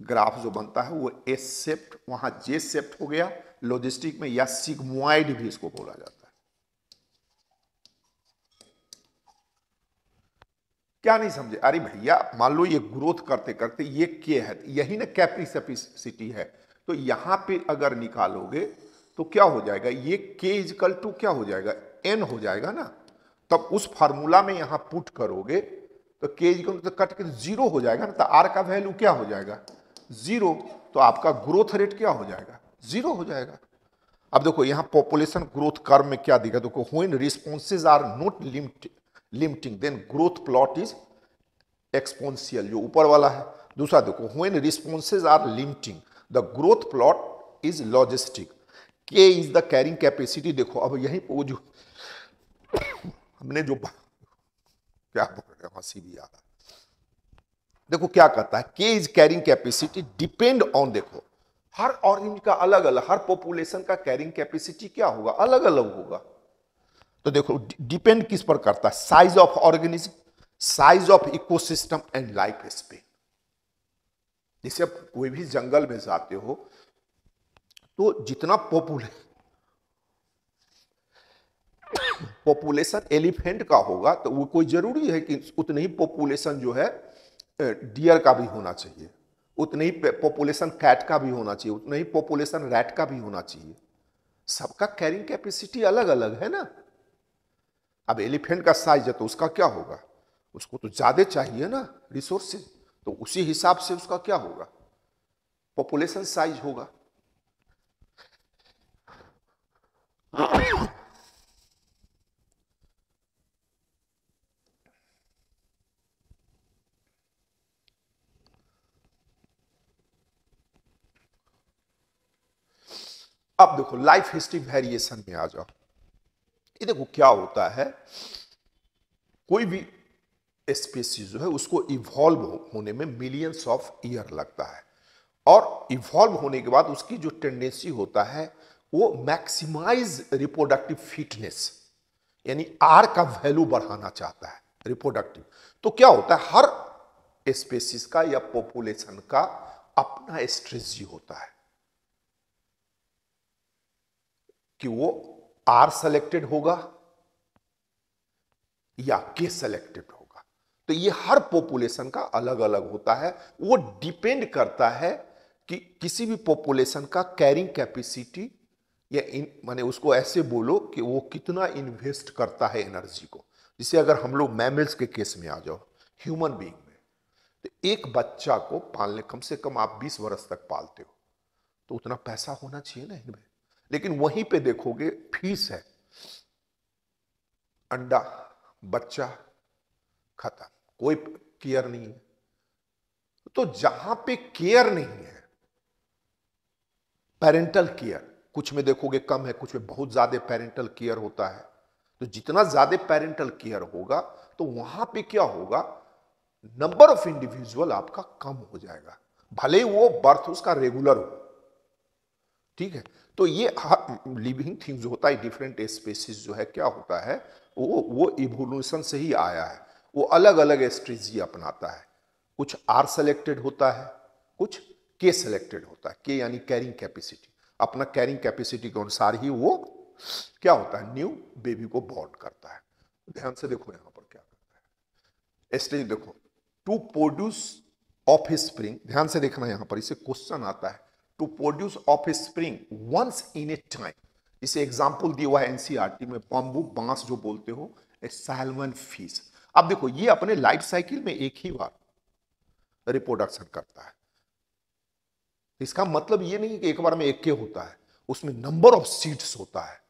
ग्राफ जो बनता है वो एस सेप्ट वहां जे सेप्ट हो गया लॉजिस्टिक में या सिग्मोइड भी इसको बोला जाता है क्या नहीं समझे अरे भैया मान लो ये ग्रोथ करते करते ये के है यही ना कैपेसिटी है तो यहां पे अगर निकालोगे तो क्या हो जाएगा ये के इजकल टू क्या हो जाएगा एन हो जाएगा ना तब उस फार्मूला में यहां पुट करोगे तो के इजकल टू तो कट के जीरो हो जाएगा ना तो आर का वैल्यू क्या हो जाएगा ज़ीरो तो आपका ग्रोथ रेट क्या हो जाएगा ज़ीरो हो जाएगा अब देखो यहां पॉपुलेशन ग्रोथ कर्व में क्या दिखा देखो when resources are not limit limiting then growth plot is exponential जो ऊपर वाला है दूसरा देखो when resources are limiting the growth plot is logistic K is the carrying capacity देखो अब यहीं पर वो जो हमने जो क्या बोल रहे हैं हंसी भी आ रहा देखो क्या कहता है K is carrying capacity depend on देखो हर ऑरेंज का अलग अलग हर पॉपुलेशन का कैरिंग कैपेसिटी क्या होगा अलग अलग होगा तो देखो डिपेंड किस पर करता है size of organism size of ecosystem and life span जैसे आप कोई भी जंगल में जाते हो तो जितना पॉपुलेशन पॉपुलेशन एलिफेंट का होगा तो वो कोई जरूरी है कि उतनी ही पॉपुलेशन जो है डियर का भी होना चाहिए उतनी ही पॉपुलेशन कैट का भी होना चाहिए उतनी ही पॉपुलेशन रैट का भी होना चाहिए सबका कैरिंग कैपेसिटी अलग अलग है ना अब एलिफेंट का साइज है तो उसका क्या होगा उसको तो ज़्यादा चाहिए ना रिसोर्सेज तो उसी हिसाब से उसका क्या होगा पॉपुलेशन साइज होगा अब देखो लाइफ हिस्ट्री वेरिएशन में आ जाओ ये देखो क्या होता है कोई भी स्पेसी जो है उसको इवॉल्व होने में मिलियंस ऑफ ईयर लगता है और इवॉल्व होने के बाद उसकी जो टेंडेंसी होता है वो मैक्सिमाइज रिप्रोडक्टिव फिटनेस यानी आर का वैल्यू बढ़ाना चाहता है रिप्रोडक्टिव तो क्या होता है हर स्पेसिस का या पॉपुलेशन का अपना स्ट्रेजी होता है कि वो आर सेलेक्टेड होगा या के सेलेक्टेड होगा तो ये हर पॉपुलेशन का अलग अलग होता है वो डिपेंड करता है कि किसी भी पॉपुलेशन का कैरिंग कैपेसिटी या इन माने उसको ऐसे बोलो कि वो कितना इन्वेस्ट करता है एनर्जी को जिसे अगर हम लोग मैमल्स के केस में आ जाओ ह्यूमन बींग में तो एक बच्चा को पालने कम से कम आप 20 वर्ष तक पालते हो तो उतना पैसा होना चाहिए ना इनमें लेकिन वहीं पे देखोगे फीस है अंडा बच्चा खत्म कोई केयर नहीं है तो जहां पे केयर नहीं है पेरेंटल केयर कुछ में देखोगे कम है कुछ में बहुत ज्यादा पेरेंटल केयर होता है तो जितना ज्यादा पेरेंटल केयर होगा तो वहां पे क्या होगा नंबर ऑफ इंडिविजुअल आपका कम हो जाएगा भले वो बर्थ उसका रेगुलर हो ठीक है तो ये लिविंग जो होता है डिफरेंट स्पेसिस जो है क्या होता है वो वो इवोल्यूशन से ही आया है वो अलग अलग स्ट्रेटी अपनाता है कुछ आर सेलेक्टेड होता है कुछ के सेलेक्टेड होता है के यानी कैरिंग कैपेसिटी अपना कैरिंग कैपेसिटी के अनुसार ही वो क्या होता है न्यू बेबी को बॉर्न करता है ध्यान से देखो यहाँ पर क्या करता है स्टेज देखो टू प्रोड्यूस ऑफ स्प्रिंग ध्यान से देखना यहाँ पर इसे क्वेश्चन आता है to produce offspring once in a time इसे एग्जाम्पल दिया हुआ है एनसीआरटी e में बम्बू बांस जो बोलते हो ए सैलमन फीस अब देखो ये अपने लाइफ साइकिल में एक ही बार रिप्रोडक्शन करता है इसका मतलब ये नहीं कि एक बार में एक के होता है उसमें नंबर ऑफ सीड्स होता है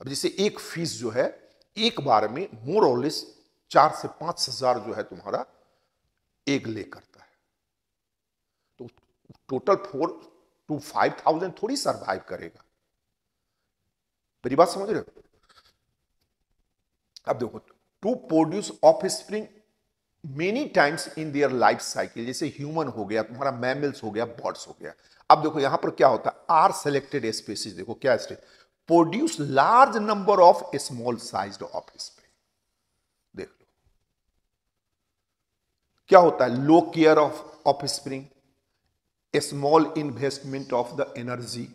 अब जैसे एक फीस जो है एक बार में मोर ऑलिस चार से पांच हजार जो है तुम्हारा एक लेकर total four two five thousand थोड़ी सरवाइव करेगा मेरी बात समझ रहे हो अब देखो to produce offspring many times in their life cycle जैसे ह्यूमन हो गया तुम्हारा मैमल्स हो गया बर्ड्स हो गया अब देखो यहां पर क्या होता है आर सेलेक्टेड स्पेसिस देखो क्या state produce large number of small size of offspring लो क्या होता है low care of offspring a small investment of the energy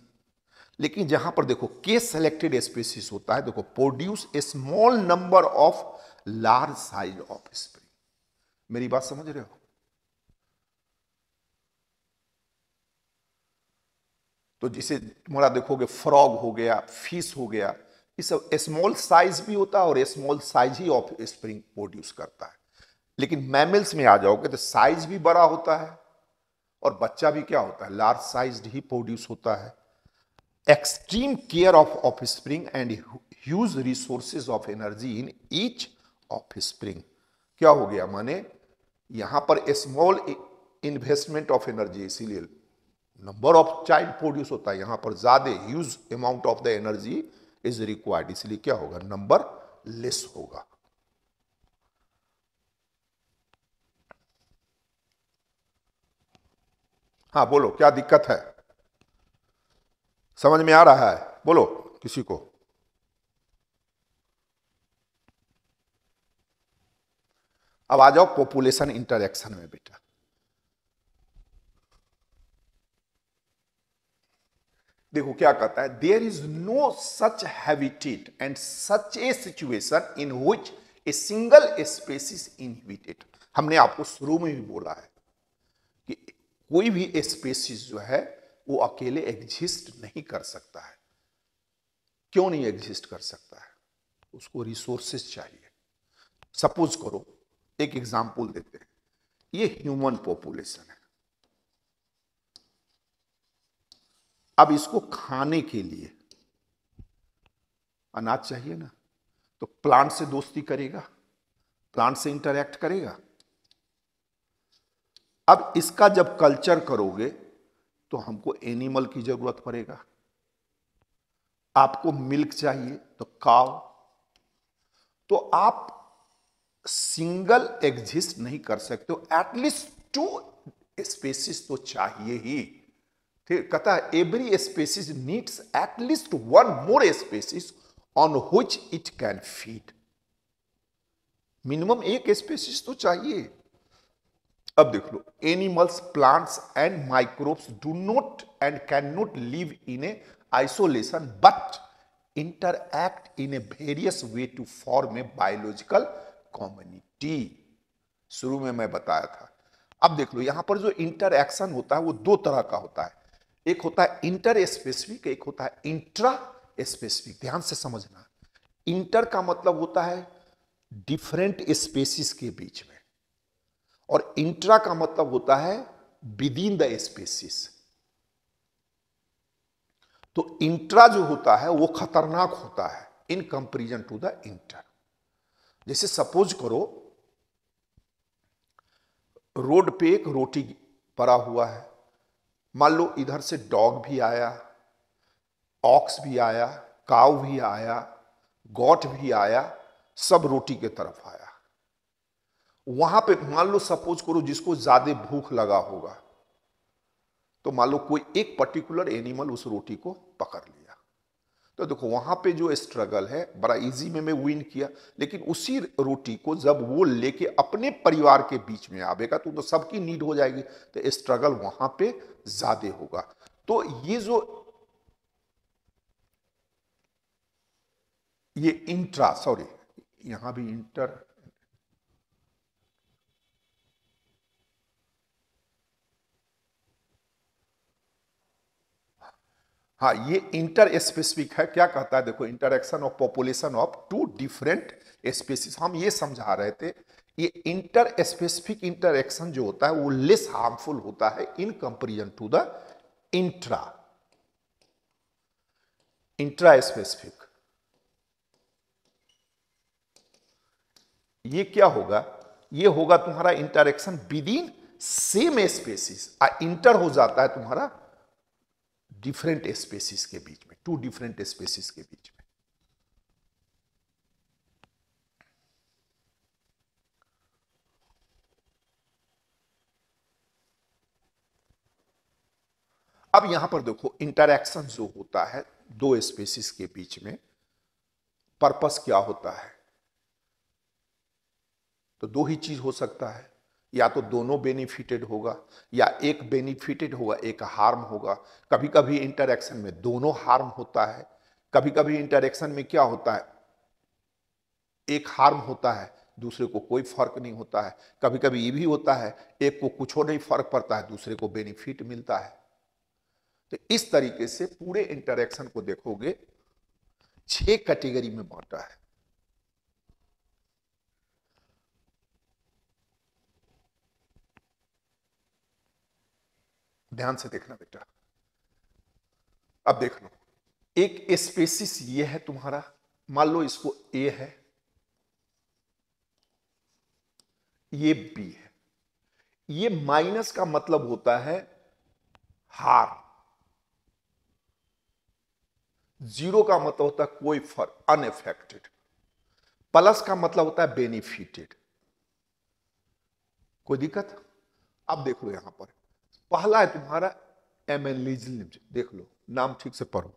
लेकिन जहां पर देखो के सेलेक्टेड स्पीसीज होता है देखो produce a small number of large size of offspring मेरी बात समझ रहे हो तो जिसे तुम्हारा देखोगे फ्रॉग हो गया फिश हो गया इस स्मॉल साइज भी होता है और स्मॉल साइज ही ऑफ स्प्रिंग प्रोड्यूस करता है लेकिन मैमल्स में आ जाओगे तो साइज भी बड़ा होता है और बच्चा भी क्या होता है लार्ज साइज ही प्रोड्यूस होता है extreme care of offspring and huge resources of energy in each offspring क्या हो गया माने यहां पर स्मॉल इन्वेस्टमेंट ऑफ एनर्जी इसीलिए नंबर ऑफ चाइल्ड प्रोड्यूस होता है यहां पर ज्यादा huge amount of the energy is required इसलिए क्या होगा नंबर लेस होगा हाँ बोलो क्या दिक्कत है समझ में आ रहा है बोलो किसी को अब आ जाओ पॉपुलेशन इंटरेक्शन में बेटा देखो क्या कहता है there is no such habitat and such a situation in which a single species inhibited हमने आपको शुरू में भी बोला है कोई भी स्पेसिस जो है वो अकेले एग्जिस्ट नहीं कर सकता है क्यों नहीं एग्जिस्ट कर सकता है उसको रिसोर्सेस चाहिए सपोज करो एक एग्जाम्पल देते हैं ये ह्यूमन पॉपुलेशन है अब इसको खाने के लिए अनाज चाहिए ना तो प्लांट से दोस्ती करेगा प्लांट से इंटरेक्ट करेगा अब इसका जब कल्चर करोगे तो हमको एनिमल की जरूरत पड़ेगा आपको मिल्क चाहिए तो काव तो आप सिंगल एग्जिस्ट नहीं कर सकते हो एटलीस्ट टू स्पेसिस तो चाहिए ही ठीक कहता है every species needs at least one more species on which it can feed minimum एक स्पेसिस तो चाहिए अब देख लो animals plants and microbes do not and can not live in a isolation but interact in a various way to form a biological community शुरू में मैं बताया था अब देख लो यहां पर जो इंटरएक्शन होता है वो दो तरह का होता है एक होता है इंटर स्पेसिफिक एक होता है इंट्रा स्पेसिफिक ध्यान से समझना इंटर का मतलब होता है डिफरेंट स्पेसिस के बीच में और इंट्रा का मतलब होता है विद इन द स्पेसिस तो इंट्रा जो होता है वो खतरनाक होता है in comparison to the inter जैसे सपोज करो रोड पे एक रोटी पड़ा हुआ है मान लो इधर से डॉग भी आया ऑक्स भी आया काव भी आया गॉट भी आया सब रोटी के तरफ आया वहां पे मान लो सपोज करो जिसको ज्यादा भूख लगा होगा तो मान लो कोई एक पर्टिकुलर एनिमल उस रोटी को पकड़ लिया तो देखो वहां पे जो स्ट्रगल है बड़ा इजी में मैं विन किया लेकिन उसी रोटी को जब वो लेके अपने परिवार के बीच में आवेगा तो, तो सबकी नीड हो जाएगी तो स्ट्रगल वहां पे ज्यादा होगा तो ये जो ये इंट्रा सॉरी यहां भी इंटर हाँ ये इंटर स्पेसिफिक है क्या कहता है देखो interaction of population of two different species हम ये समझा रहे थे ये इंटर स्पेसिफिक इंटरेक्शन जो होता है वो लेस हार्मफुल होता है in comparison to the intra intra specific ये क्या होगा ये होगा तुम्हारा interaction within same species inter हो जाता है तुम्हारा डिफरेंट स्पेसिस के बीच में टू डिफरेंट स्पेसिस के बीच में अब यहां पर देखो इंटरैक्शन जो होता है दो स्पेसिस के बीच में पर्पस क्या होता है तो दो ही चीज हो सकता है या तो दोनों बेनिफिटेड होगा या एक बेनिफिटेड होगा एक हार्म होगा कभी कभी इंटरेक्शन में दोनों हार्म होता है कभी कभी इंटरेक्शन में क्या होता है एक हार्म होता है दूसरे को कोई फर्क नहीं होता है कभी कभी ये भी होता है एक को कुछ और नहीं फर्क पड़ता है दूसरे को बेनिफिट मिलता है तो इस तरीके से पूरे इंटरेक्शन को देखोगे छह कैटेगरी में बांटा है ध्यान से देखना बेटा अब देख लो एक स्पेसिस ये है तुम्हारा मान लो इसको ए है ये बी है ये माइनस का मतलब होता है हार जीरो का मतलब होता है कोई फर्क अनएफेक्टेड प्लस का मतलब होता है बेनिफिटेड कोई दिक्कत अब देख लो यहां पर पहला है तुम्हारा एम एन लीजल देख लो नाम ठीक से पढ़ो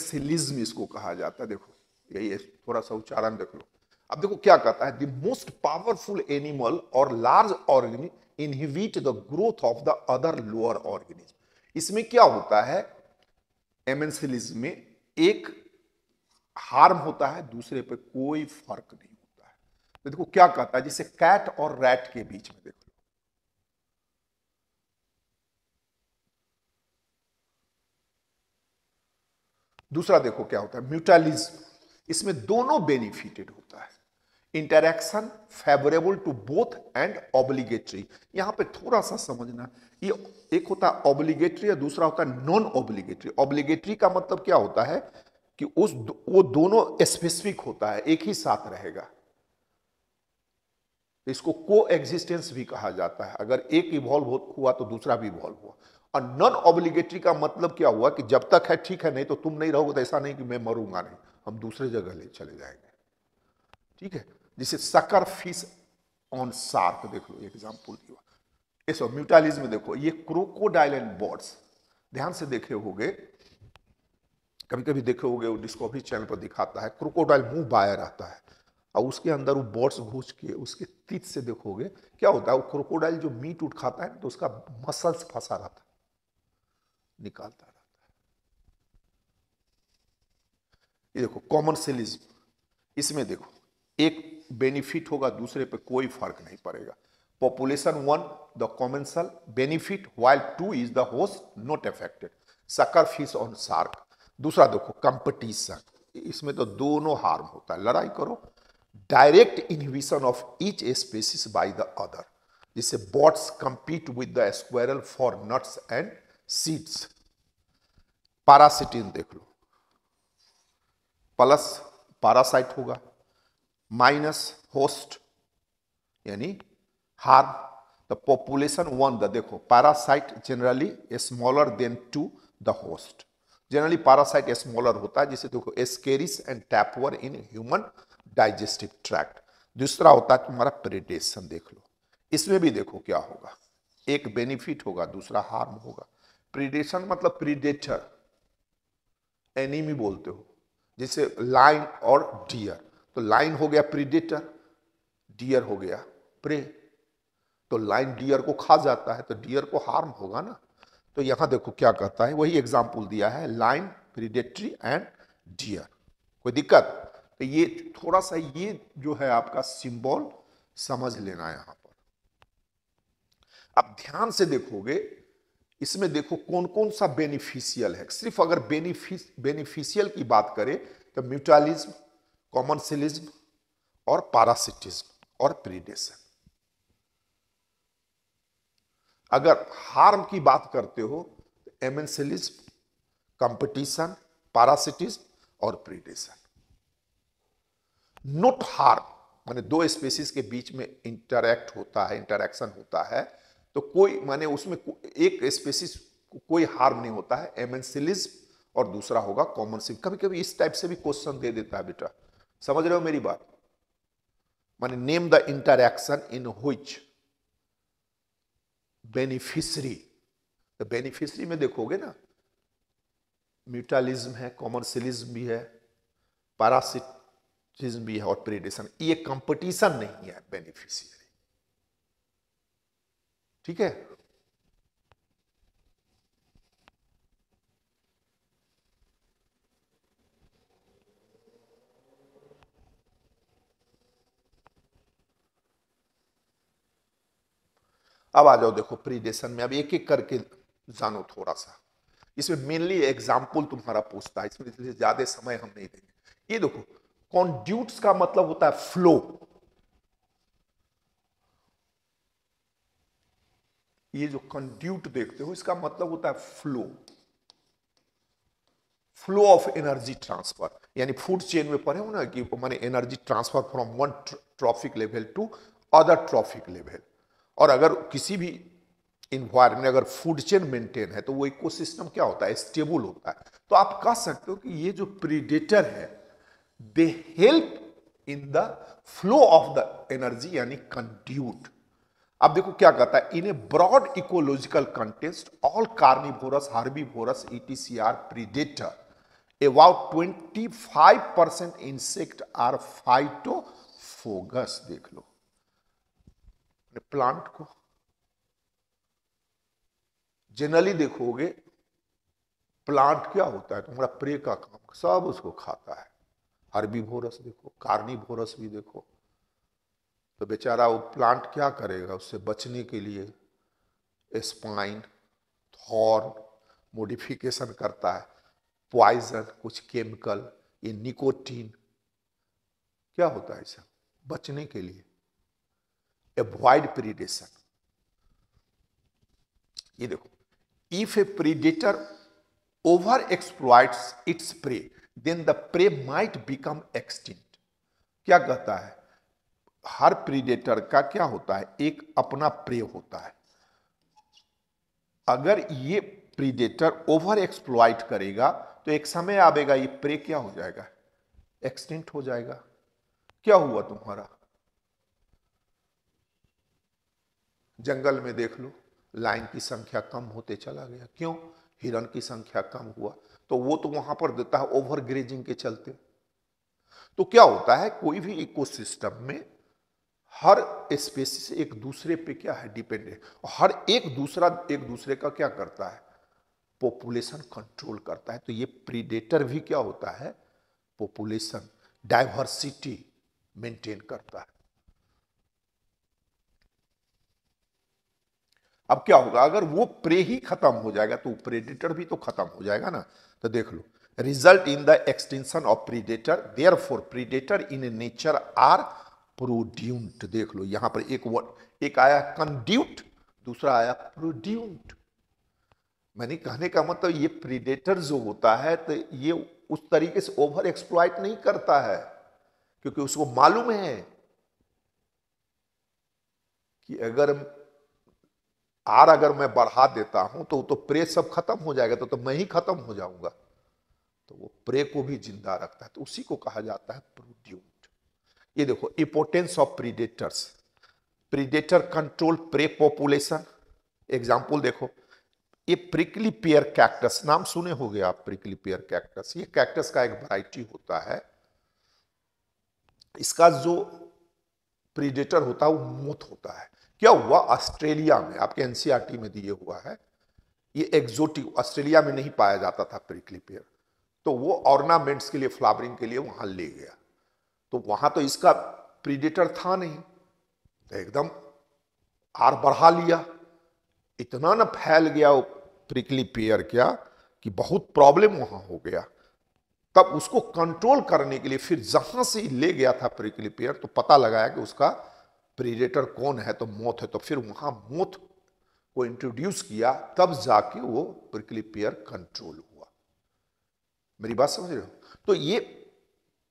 सिलिज्म इसको कहा जाता है देखो यही थोड़ा सा उच्चारण देख लो अब देखो क्या कहता है द मोस्ट पावरफुल एनिमल और large organism inhibit the growth of the other lower organism इसमें क्या होता है सिलिज्म में एक हार्म होता है दूसरे पर कोई फर्क नहीं तो देखो क्या कहता है जिसे कैट और रैट के बीच में देखो दूसरा देखो क्या होता है म्यूटलिज्म इसमें दोनों बेनिफिटेड होता है interaction favourable to both and obligatory यहां पे थोड़ा सा समझना ये एक होता है ऑब्लिगेटरी और दूसरा होता है नॉन ऑब्लिगेटरी ऑब्लिगेटरी का मतलब क्या होता है कि उस वो दोनों स्पेसिफिक होता है एक ही साथ रहेगा तो इसको को एग्जिस्टेंस भी कहा जाता है अगर एक इवॉल्व हुआ तो दूसरा भी इवॉल्व हुआ और नॉन ऑब्लिगेटरी का मतलब क्या हुआ कि जब तक है ठीक है नहीं तो तुम नहीं रहोगे तो ऐसा नहीं कि मैं मरूंगा नहीं हम दूसरे जगह ले चले जाएंगे ठीक है जिसे सकर फिश ऑन सार्क देख लो एग्जाम्पल दिया म्यूटालिज में देखो ये क्रोकोडाइल एंड बर्ड्स ध्यान से देखे होगे कभी कभी देखे होगे डिस्कवरी चैनल पर दिखाता है क्रोकोडाइल मुंह बाया रहता है और उसके अंदर वो बॉट्स घुस के उसके तीत से देखोगे क्या होता है वो क्रोकोडाइल जो मीट उठ खाता है तो उसका मसल्स फंसा रहता है निकालता रहता है ये देखो कॉमन सेलिज्म इसमें देखो एक बेनिफिट होगा दूसरे पे कोई फर्क नहीं पड़ेगा population one the common commensal benefit while two is the host not affected sucker fish on shark दूसरा देखो कंपटीशन इसमें तो दोनों हार्म होता है लड़ाई करो direct inhibition of each species by the other जिससे birds compete with the squirrel for nuts and seeds parasitism देख लो प्लस पैरासाइट होगा माइनस होस्ट यानी harm the population one the देखो parasite generally smaller than to the host generally parasite smaller होता है जिसे देखो ascaris and tapeworm in human digestive tract दूसरा तो होता है तुम्हारा प्रेडेशन देख लो इसमें भी देखो क्या होगा एक बेनिफिट होगा दूसरा हार्म होगा प्रीडेशन मतलब प्रीडेटर एनिमी बोलते हो जैसे लाइन और डियर तो लाइन हो गया प्रीडेटर डियर हो गया प्रे तो लाइन डियर को खा जाता है तो डियर को हार्म होगा ना तो यहां देखो क्या कहता है वही एग्जाम्पल दिया है लाइन प्रीडेटरी एंड डियर कोई दिक्कत तो ये थोड़ा सा ये जो है आपका सिंबल समझ लेना यहां पर अब ध्यान से देखोगे इसमें देखो कौन कौन सा बेनिफिशियल है सिर्फ अगर बेनिफिशियल की बात करें तो म्यूटलिज्म कॉमनसिलिज्म और पारासिटिज्म और प्रीडेशन अगर हार्म की बात करते हो तो एमेंसिलिज्म कंपटीशन पारासिटिज्म और प्रीडेशन नोट हार्म माने दो स्पेसिस के बीच में इंटरैक्ट होता है इंटरैक्शन होता है तो कोई माने उसमें एक स्पेसिस को कोई हार्म नहीं होता है एमेंसिलिज और दूसरा होगा कॉमन सिम कभी कभी इस टाइप से भी क्वेश्चन दे देता है बेटा समझ रहे हो मेरी बात माने name the interaction in which beneficiary तो बेनिफिशरी में देखोगे ना म्यूटालिज्म है कॉमर्सिलिज्म भी है पैरासिट जिज्म भी है और प्रेडेशन ये कंपटीशन नहीं है बेनिफिशियरी ठीक है अब आ जाओ देखो प्रीडेशन में अब एक एक करके जानो थोड़ा सा इसमें मेनली एग्जाम्पल तुम्हारा पूछता है इसमें ज्यादा समय हम नहीं देंगे ये देखो कॉन्ड्यूट्स का मतलब होता है फ्लो ये जो कंड्यूट देखते हो इसका मतलब होता है flow flow of energy transfer यानी फूड चेन में पढ़े हो ना कि माने energy transfer from one trophic level to other trophic level और अगर किसी भी इन्वायरमेंट अगर फूड चेन मेंटेन है तो वो इकोसिस्टम क्या होता है स्टेबल होता है तो आप कह सकते हो कि ये जो प्रीडेटर है they help in the flow of the energy यानी कंट्यूट अब देखो क्या कहता है in a broad ecological context all carnivorous herbivorous etc are predator about five percent insect are phytophagous देख लो प्लांट को जनरली देखोगे प्लांट क्या होता है तुम्हारा तो प्रे का काम सब उसको खाता है भोरस देखो भोरस भी देखो तो बेचारा वो प्लांट क्या करेगा उससे बचने के लिए स्पाइन हॉर्न मोडिफिकेशन करता है पॉइजन कुछ केमिकल ये निकोटीन क्या होता है इसे बचने के लिए एवॉइड प्रीडेशन ये देखो if a predator over exploits its prey then the prey might become extinct क्या कहता है हर प्रीडेटर का क्या होता है एक अपना प्रे होता है अगर ये प्रीडेटर ओवर एक्सप्लॉइट करेगा तो एक समय आवेगा ये प्रे क्या हो जाएगा एक्सटिंक्ट हो जाएगा क्या हुआ तुम्हारा जंगल में देख लो लाइन की संख्या कम होते चला गया क्यों हिरण की संख्या कम हुआ तो वो तो वहां पर देता है ओवर ग्रेजिंग के चलते तो क्या होता है कोई भी इकोसिस्टम में हर स्पेसिस एक दूसरे पे क्या है डिपेंडेंट हर एक दूसरा एक दूसरे का क्या करता है पॉपुलेशन कंट्रोल करता है तो ये प्रीडेटर भी क्या होता है पॉपुलेशन डाइवर्सिटी मेंटेन करता है अब क्या होगा अगर वो प्रे ही खत्म हो जाएगा तो प्रेडेटर भी तो खत्म हो जाएगा ना तो देख लो result in the extension of predator there therefore predator in nature are prudent देख लो यहां पर एक वर्ड एक आया कंड्यूट दूसरा आया प्रोड्यूंट मैंने कहने का मतलब ये प्रीडेटर जो होता है तो ये उस तरीके से ओवर एक्सप्लॉइट नहीं करता है क्योंकि उसको मालूम है कि अगर आर अगर मैं बढ़ा देता हूं तो तो प्रे सब खत्म हो जाएगा तो, तो मैं ही खत्म हो जाऊंगा तो वो प्रे को भी जिंदा रखता है तो उसी को कहा जाता है प्रोड्यूट ये देखो importance of predators predator control prey population example देखो ये प्रिकली पेयर कैक्टस नाम सुने हो गए आप प्रिकली पेयर कैक्टस ये कैक्टस का एक वैरायटी होता है इसका जो प्रीडेटर होता है वो मोथ होता है क्या हुआ ऑस्ट्रेलिया में आपके एनसीआरटी e में दिए तो हुआ है ये एग्जोटिक ऑस्ट्रेलिया में नहीं पाया जाता था प्रिकली पेयर तो वो ऑर्नामेंट्स के लिए फ्लावरिंग के लिए वहां ले गया तो वहां तो इसका प्रीडेटर था नहीं तो एकदम आर बढ़ा लिया इतना ना फैल गया वो प्रिकली पेयर क्या कि बहुत प्रॉब्लम वहां हो गया तब उसको कंट्रोल करने के लिए फिर जहां से ले गया था प्रिकली पेयर तो पता लगाया कि उसका प्रीडेटर कौन है तो मौत है तो फिर वहां मौत को इंट्रोड्यूस किया तब जाके वो प्रिकली पेयर कंट्रोल हुआ मेरी बात समझ रहे हो तो ये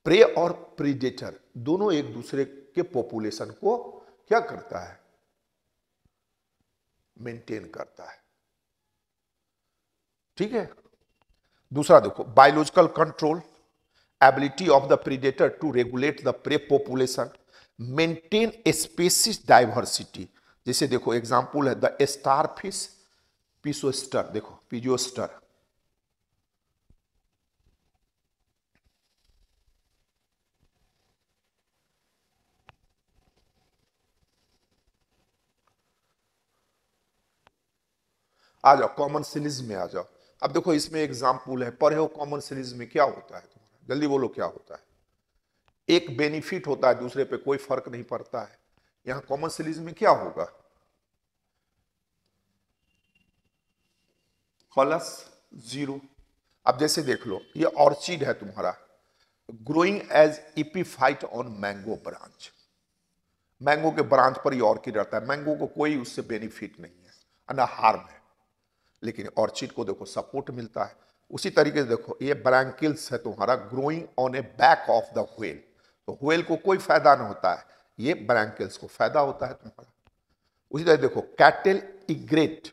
प्रे और प्रीडेटर दोनों एक दूसरे के पॉपुलेशन को क्या करता है मेंटेन करता है ठीक है दूसरा देखो biological control ability of the predator to regulate the prey population maintain species diversity जैसे देखो एग्जाम्पल है द स्टार फिश पीसोस्टर देखो पिजियोस्टर आ जाओ कॉमन सीरीज में आ जाओ अब देखो इसमें एग्जाम्पल है पढ़े हो कॉमन सीरीज में क्या होता है तुम्हारा जल्दी बोलो क्या होता है एक बेनिफिट होता है दूसरे पे कोई फर्क नहीं पड़ता है यहां कॉमन सीरीज में क्या होगा प्लस जीरो अब जैसे देख लो ये ऑर्चिड है तुम्हारा growing as epiphyte on mango branch mango के ब्रांच पर ये ऑर्किड रहता है मैंगो को कोई उससे बेनिफिट नहीं है ना हार्म है लेकिन ऑर्चिड को देखो सपोर्ट मिलता है उसी तरीके से देखो ये ब्रैंकिल्स है तुम्हारा growing on a back of the whale तो हुएल को कोई फायदा ना होता है ये ब्रैंकल्स को फायदा होता है तुम्हारा उसी तरह देखो cattle egret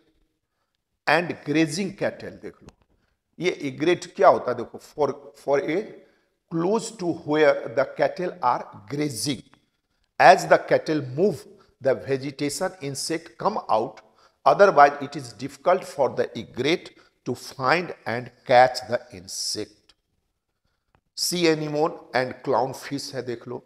and grazing cattle देख लो ये इग्रेट क्या होता है देखो for for a close to where the cattle are grazing as the cattle move the vegetation insect come out otherwise it is difficult for the egret to find and catch the insect sea anemone and clownfish है देख लो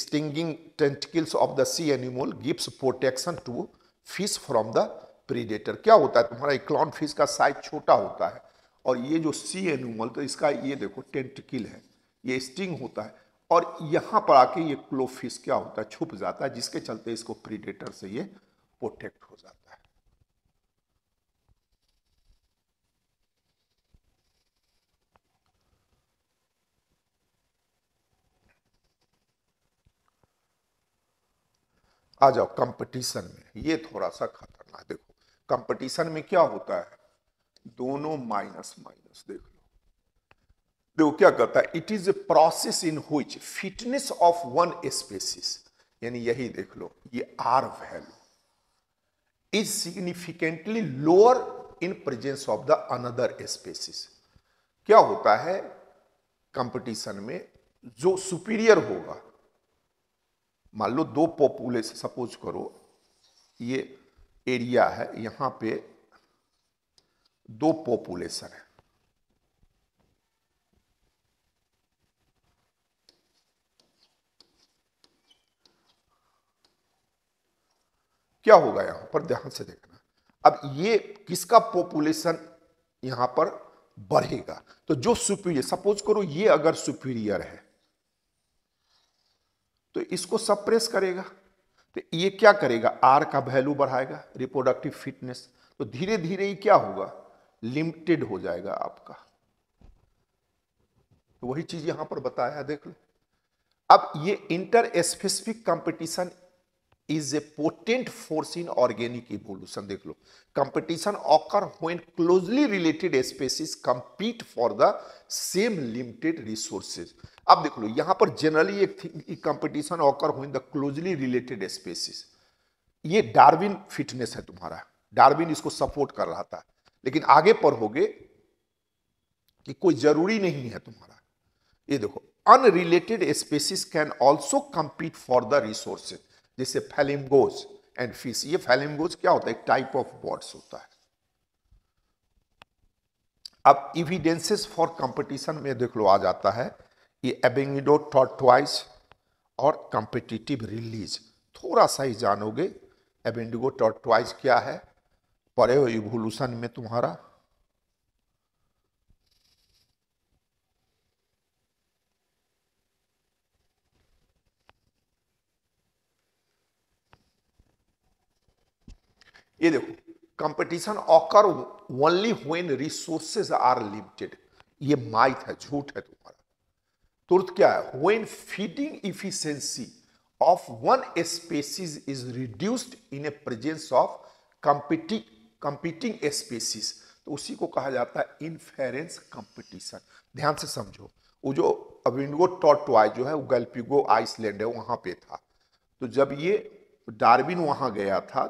stinging tentacles of the sea anemone gives protection to fish from the predator क्या होता है तुम्हारा एक clown fish का size छोटा होता है और ये जो सी एनिमल तो इसका ये देखो टेंटिकल है ये स्टिंग होता है और यहाँ पर आके ये क्लो फिश क्या होता है छुप जाता है जिसके चलते इसको प्रीडेटर से ये प्रोटेक्ट हो जाता है आ जाओ कंपटीशन में ये थोड़ा सा खतरनाक देखो कंपटीशन में क्या होता है दोनों माइनस माइनस देख लो देखो क्या कहता है it is a process in which fitness of one spaces यानी यही देख लो ये R value is significantly lower in presence of the another species क्या होता है कंपटीशन में जो सुपीरियर होगा मान लो दो पॉपुलेशन सपोज करो ये एरिया है यहां पे दो पॉपुलेशन है क्या होगा यहां पर ध्यान से देखना अब ये किसका पॉपुलेशन यहां पर बढ़ेगा तो जो सुपीरियर सपोज करो ये अगर सुपीरियर है तो इसको सप्रेस करेगा तो ये क्या करेगा आर का वैल्यू बढ़ाएगा रिप्रोडक्टिव फिटनेस तो धीरे धीरे ही क्या होगा लिमिटेड हो जाएगा आपका तो वही चीज यहां पर बताया देख लो अब ये inter specific competition is a potent force in organic evolution देख लो competition occur when closely related species compete for the same limited resources अब देख लो यहां पर जनरली एक competition occur which the closely related species ये डार्विन फिटनेस है तुम्हारा डार्विन इसको सपोर्ट कर रहा था लेकिन आगे पर होगे कि कोई जरूरी नहीं है तुम्हारा ये देखो unrelated species can also compete for the resources जिसे फैलिमगोस एंड फिश ये फैलिमगोस क्या होता है एक टाइप ऑफ बॉट्स होता है अब इविडेंसेस फॉर कंपटीशन में देख लो आ जाता है ये एबेंगिडो टॉटवाइस और कंपिटिटिव रिलीज थोड़ा सा ही जानोगे एबेंडिगो टॉटवाइस क्या है पर इवोल्यूशन में तुम्हारा ये देखो competition occur only when resources are limited ये माइथ है झूठ है तुम्हारा तो क्या है when feeding efficiency of one species is reduced in a presence of competing competing species तो उसी को कहा जाता है इनफेरेंस कंपटीशन ध्यान से समझो वो जो अविंडो टॉटवाई जो है वो गल्पिगो आइसलैंड है वहां पे था तो जब ये डार्विन वहां गया था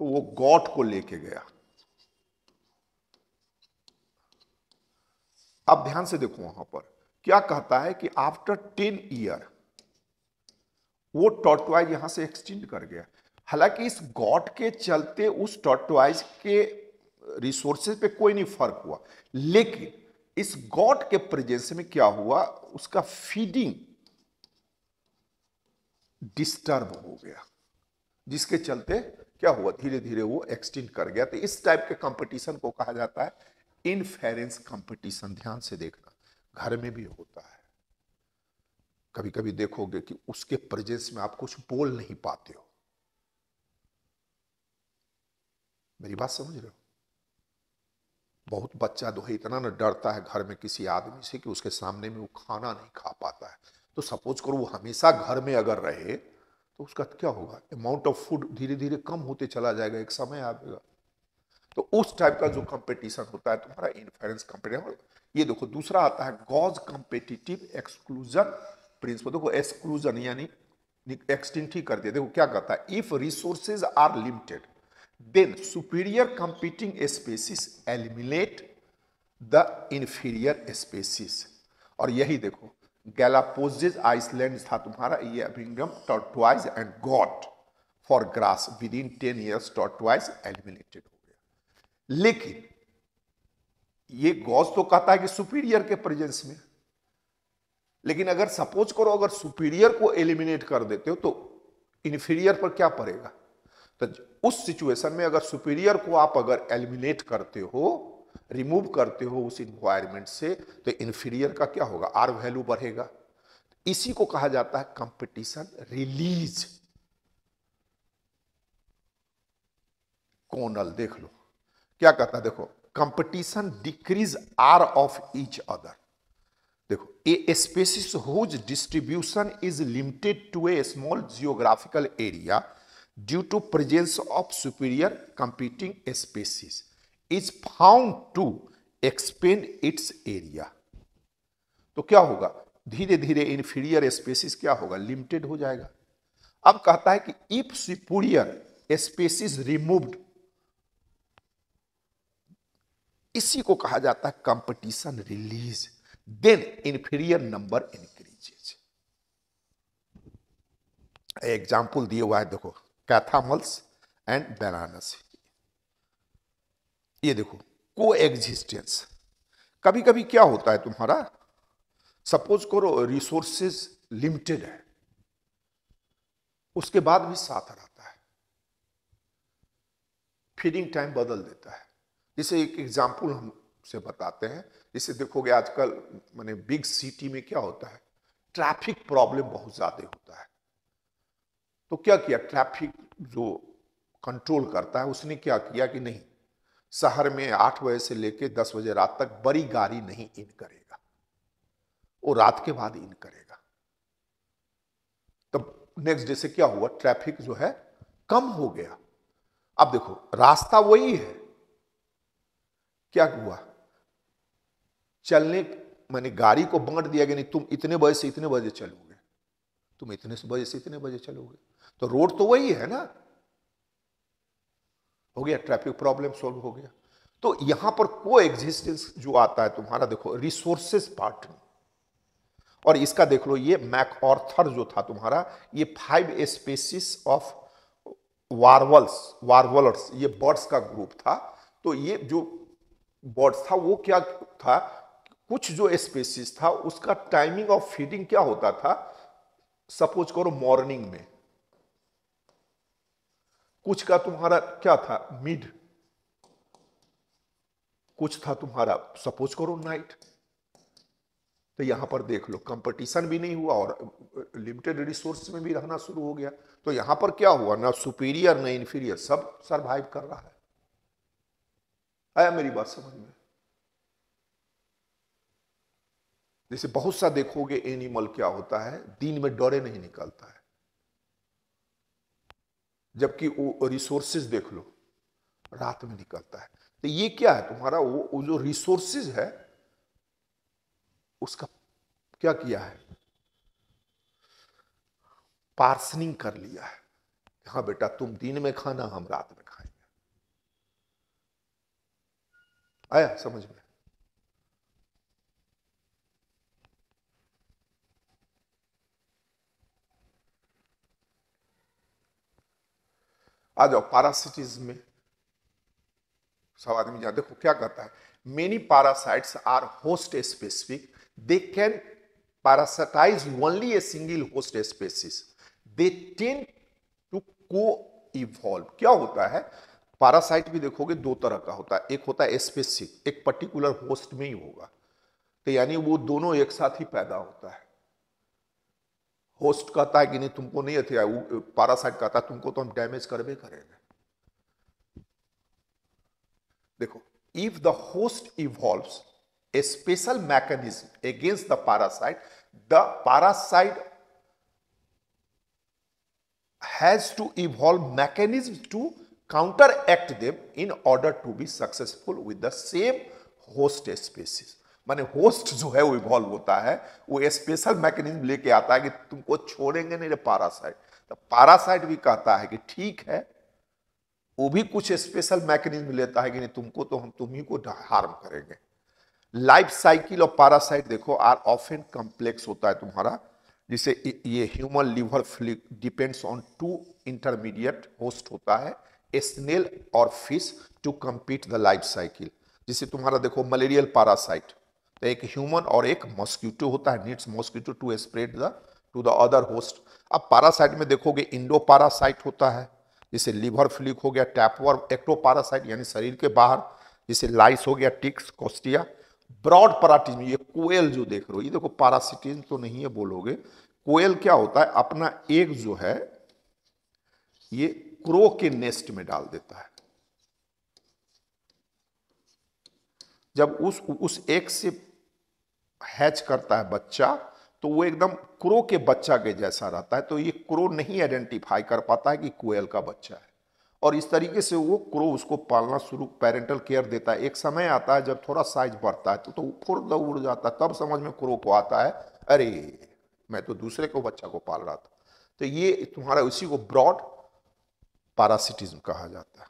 तो वो गॉड को लेके गया आप ध्यान से देखो वहां पर क्या कहता है कि आफ्टर टेन ईयर वो टॉटवाइज यहां से एक्सटेंड कर गया हालांकि इस गॉड के चलते उस टॉटवाइज के रिसोर्सेज पे कोई नहीं फर्क हुआ लेकिन इस गॉड के प्रेजेंस में क्या हुआ उसका फीडिंग डिस्टर्ब हो गया जिसके चलते क्या हुआ धीरे धीरे वो एक्सटेंड कर गया तो इस टाइप के कंपटीशन को कहा जाता है इनफेरेंस कंपटीशन ध्यान से देखना घर में भी होता है कभी कभी देखोगे कि उसके प्रेजेंस में आप कुछ बोल नहीं पाते हो मेरी बात समझ रहे हो बहुत बच्चा जो तो है इतना ना डरता है घर में किसी आदमी से कि उसके सामने में वो खाना नहीं खा पाता है तो सपोज करो वो हमेशा घर में अगर रहे तो उसका क्या होगा अमाउंट ऑफ फूड धीरे धीरे कम होते चला जाएगा एक समय आएगा तो उस टाइप का जो कंपटीशन होता है तुम्हारा इन्फ्लुएंस कंपटीशन ये देखो दूसरा आता है गॉज कंपेटिटिव एक्सक्लूजन प्रिंसिपल देखो एक्सक्लूजन यानी एक्सटेंट ही कर दिया देखो क्या कहता है if resources are limited then superior competing species eliminate the inferior species और यही देखो Galapagos Island था तुम्हारा ये Abingdon tortoise and goat for grass within ten years tortoise eliminated हो गया लेकिन ये गॉस तो कहता है कि सुपीरियर के प्रेजेंस में लेकिन अगर सपोज करो अगर सुपीरियर को एलिमिनेट कर देते हो तो इन्फीरियर पर क्या पड़ेगा तो उस सिचुएशन में अगर सुपीरियर को आप अगर एलिमिनेट करते हो रिमूव करते हो उस इन्वायरमेंट से तो इन्फीरियर का क्या होगा आर वैल्यू बढ़ेगा इसी को कहा जाता है कंपटीशन रिलीज कोनल देख लो क्या कहता है देखो competition decrease are of each other देखो a species whose distribution is limited to a small geographical area due to presence of superior competing species is found to expand its area तो क्या होगा धीरे धीरे इन्फीरियर स्पेसिस क्या होगा limited हो जाएगा अब कहता है कि इफ सुपीरियर स्पेसिस रिमूव्ड इसी को कहा जाता है competition release then inferior number increases example दिए हुआ है देखो कैथामल्स एंड बनानस ये देखो को एग्जिस्टेंस कभी कभी क्या होता है तुम्हारा सपोज करो रिसोर्सेज लिमिटेड है उसके बाद भी साथ रहता है फीडिंग टाइम बदल देता है जैसे एक एग्जाम्पल हम से बताते हैं जैसे देखोगे आजकल मैंने बिग सिटी में क्या होता है ट्रैफिक प्रॉब्लम बहुत ज़्यादा होता है तो क्या किया ट्रैफिक जो कंट्रोल करता है उसने क्या किया कि नहीं शहर में आठ बजे से लेकर दस बजे रात तक बड़ी गाड़ी नहीं इन करेगा वो रात के बाद इन करेगा तो नेक्स्ट डे से क्या हुआ ट्रैफिक जो है कम हो गया अब देखो रास्ता वही है क्या हुआ चलने मैंने गाड़ी को बांट दिया कि नहीं तुम इतने बजे से इतने बजे चलोगे तुम इतने बजे से इतने बजे चलोगे तो रोड तो वही है ना हो गया ट्रैफिक प्रॉब्लम सॉल्व हो गया तो यहां पर को एग्जिस्टेंस जो आता है तुम्हारा देखो रिसोर्सेस पार्ट और इसका देख लो ये मैक ऑर्थर जो था तुम्हारा ये five species of warbles warblers ये बर्ड्स का ग्रुप था तो ये जो बर्ड्स था वो क्या था कुछ जो स्पेसिस था उसका टाइमिंग ऑफ फीडिंग क्या होता था सपोज करो मॉर्निंग में कुछ का तुम्हारा क्या था मिड कुछ था तुम्हारा सपोज करो नाइट तो यहां पर देख लो कंपटीशन भी नहीं हुआ और लिमिटेड रिसोर्स में भी रहना शुरू हो गया तो यहां पर क्या हुआ ना सुपीरियर ना इन्फीरियर सब सरवाइव कर रहा है आया मेरी बात समझ में जैसे बहुत सा देखोगे एनिमल क्या होता है दिन में डरे नहीं निकलता है जबकि वो रिसोर्सेज देख लो रात में निकलता है तो ये क्या है तुम्हारा वो, जो रिसोर्सेज है उसका क्या किया है पार्सनिंग कर लिया है हाँ बेटा तुम दिन में खाना हम रात में खाएंगे आया समझ में आ जाओ पैरासिटीज में सब आदमी जा देखो क्या कहता है many parasites are host specific they can parasitize only a single host species they tend to coevolve क्या होता है पारासाइट भी देखोगे दो तरह का होता है एक होता है स्पेसिफिक एक पर्टिकुलर होस्ट में ही होगा तो यानी वो दोनों एक साथ ही पैदा होता है होस्ट कहता है कि नहीं तुमको नहीं अथी पारासाइट कहता है तुमको तो हम डैमेज करवे करेंगे देखो if the host evolve a special mechanism against the parasite the parasite has to evolve mechanism to act them in order to be successful with the same host species माने host जो है वो evolve होता है वो special mechanism लेके आता है कि तुमको छोड़ेंगे नहीं पारासाइट तो पारासाइट भी कहता है कि ठीक है वो भी कुछ स्पेशल मैकेनिज्म लेता है कि नहीं तुमको तो हम तुम्ही को हार्म करेंगे लाइफ साइकिल और पारासाइट देखो आर ऑफेन कॉम्प्लेक्स होता है तुम्हारा जिसे ये human liver flu depends on two intermediate host होता है स्नेल और fish to complete the life cycle जिसे तुम्हारा देखो मलेरियल पारासाइट तो एक ह्यूमन और एक मॉस्क्यूटो होता है needs mosquito to spread the to the other host अब पारासाइट में देखोगे इंडो पारासाइट होता है जिसे लिवर फ्लिक हो गया टैपवर एक्टो पारासाइट यानी शरीर के बाहर जिसे लाइस हो गया टिक्स कोस्टिया ब्रॉड पराटिज्म ये कोयल जो देख रहे हो ये देखो पारासिटिज्म तो नहीं है बोलोगे कोयल क्या होता है अपना एक जो है ये क्रो के नेस्ट में डाल देता है जब उस उस एक से हैच करता है बच्चा तो वो एकदम क्रो के बच्चा के जैसा रहता है तो ये क्रो नहीं आइडेंटिफाई कर पाता है कि कोयल का बच्चा है और इस तरीके से वो क्रो उसको पालना शुरू पेरेंटल केयर देता है एक समय आता है जब थोड़ा साइज बढ़ता है तो तो फुर्द उड़ जाता है तब समझ में क्रो को आता है अरे मैं तो दूसरे को बच्चा को पाल रहा था तो ये तुम्हारा उसी को ब्रॉड पारासिटिज्म कहा जाता है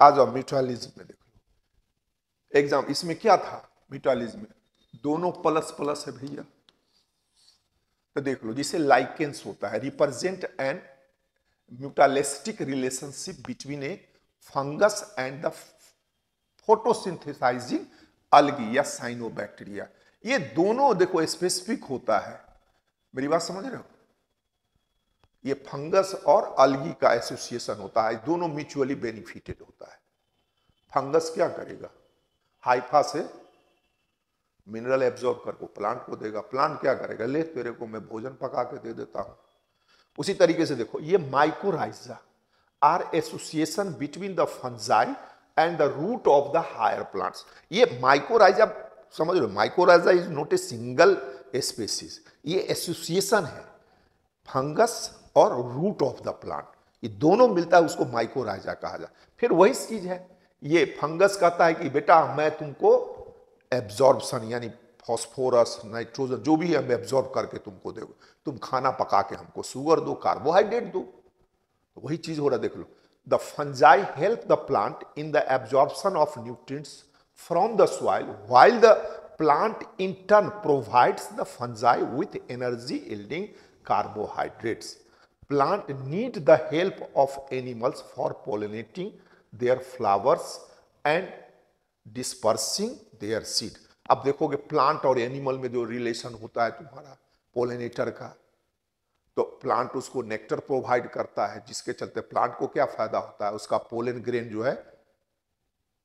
आ जाओ म्यूचुअलिज्म में देखो एग्जाम इसमें क्या था म्यूचुअलिज्म में दोनों प्लस प्लस है भैया तो देख लो जिसे लाइकेंस होता है represent and mutualistic relationship between a fungus and the photosynthesizing algae या साइनोबैक्टीरिया ये दोनों देखो स्पेसिफिक होता है मेरी बात समझ रहे हो ये फंगस और अलगी का एसोसिएशन होता है दोनों म्यूचुअली बेनिफिटेड होता है फंगस क्या करेगा हाइफा से मिनरल एब्जॉर्ब करके प्लांट को देगा प्लांट क्या करेगा ले तेरे को मैं भोजन पका के दे देता हूँ उसी तरीके से देखो ये mycorrhiza are association between the fungi and the root of the higher plants ये माइकोराइजा समझ लो mycorrhiza is not a single species ये एसोसिएशन है फंगस और रूट ऑफ द प्लांट ये दोनों मिलता है उसको माइकोराइजा कहा जाए फिर वही चीज है ये फंगस कहता है कि बेटा मैं तुमको एब्जॉर्बसन यानी फॉस्फोरस नाइट्रोजन जो भी हम एब्जॉर्ब करके तुमको दे तुम खाना पका के हमको शुगर दो कार्बोहाइड्रेट दो तो वही चीज हो रहा देख लो the fungi help the plant in the absorption of nutrients from the soil while the plant in turn provides the fungi with energy yielding carbohydrates plant need the help of animals for pollinating their flowers and dispersing their seed. अब देखोगे plant और animal में जो relation होता है तुम्हारा pollinator का तो प्लांट उसको नेक्टर प्रोवाइड करता है जिसके चलते प्लांट को क्या फायदा होता है उसका पोलन ग्रेन जो है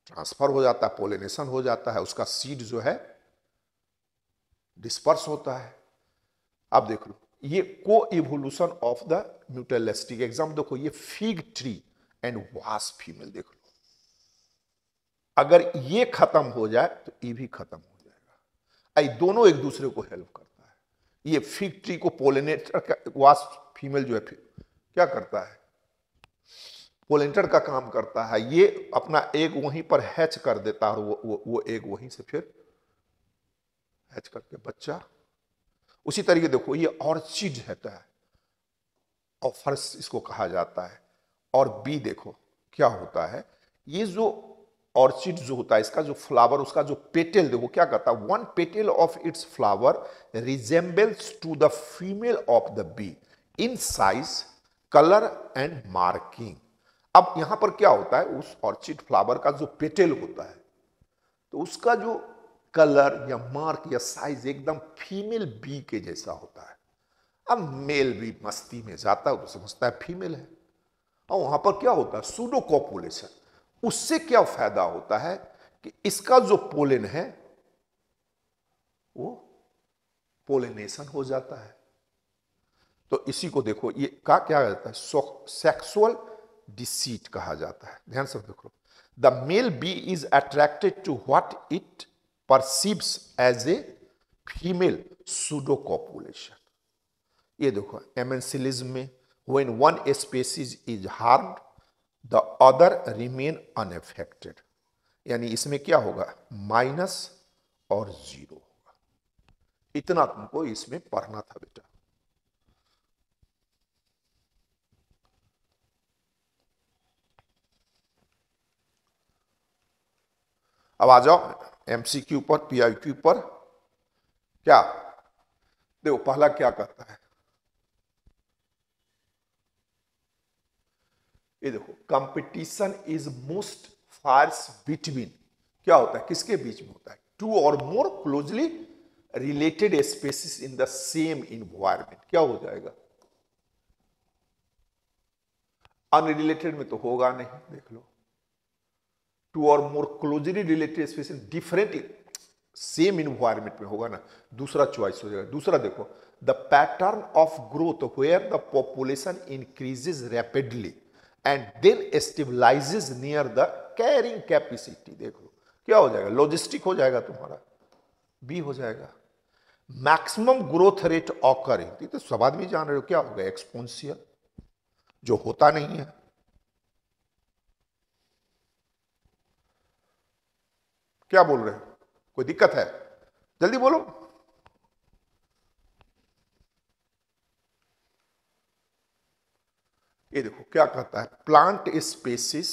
ट्रांसफर हो जाता है पोलिनेशन हो जाता है उसका सीड जो है डिस्पर्स होता है अब देख लो ये को evolution of the mutualistic exam देखो ये fig tree and wasp female देख लो अगर ये खत्म हो जाए तो ये भी खत्म हो जाएगा आई दोनों एक दूसरे को हेल्प करता है ये फिग ट्री को पोलिनेटर वास फीमेल जो है क्या करता है पोलिनेटर का काम करता है ये अपना एग वहीं पर हैच कर देता है वो वो, वो एग वहीं से फिर हैच करके बच्चा उसी तरीके देखो ये ऑर्चिड होता है और फर्श इसको कहा जाता है और बी देखो क्या होता है ये जो ऑर्चिड जो होता है इसका जो फ्लावर उसका जो पेटल देखो क्या करता है one petal of its flower resembles to the female of the bee in size colour and marking अब यहां पर क्या होता है उस ऑर्चिड फ्लावर का जो पेटल होता है तो उसका जो कलर या मार्क या साइज एकदम फीमेल बी के जैसा होता है अब मेल भी मस्ती में जाता है तो समझता है फीमेल है और वहां पर क्या होता है सूडो कॉपुलेशन उससे क्या फायदा होता है कि इसका जो पोलिन है वो पोलिनेशन हो जाता है तो इसी को देखो ये का क्या कहता है सेक्सुअल डिसीट कहा जाता है ध्यान से देखो the male bee is attracted to what it perceives as a female pseudo copulation ये देखो एमेंसिलिज्म में when one species is hard the other remain unaffected यानी इसमें क्या होगा माइनस और जीरो होगा इतना तुमको इसमें पढ़ना था बेटा अब आ जाओ एमसीक्यू पर पीआईक्यू पर क्या देखो पहला क्या कहता है ये देखो competition is most fierce between क्या होता है किसके बीच में होता है टू और more closely related species in the same environment क्या हो जाएगा अनरिलेटेड में तो होगा नहीं देख लो टू और more closely related species different same environment में होगा ना दूसरा चॉइस हो जाएगा दूसरा देखो the pattern of growth where the population increases rapidly and then stabilizes near the carrying capacity देखो क्या हो जाएगा लॉजिस्टिक हो जाएगा तुम्हारा बी हो जाएगा मैक्सिमम ग्रोथ रेट ऑकर तो सब आदमी जान रहे हो क्या होगा एक्सपोन्सियल जो होता नहीं है क्या बोल रहे हैं कोई दिक्कत है जल्दी बोलो ये देखो क्या कहता है plant species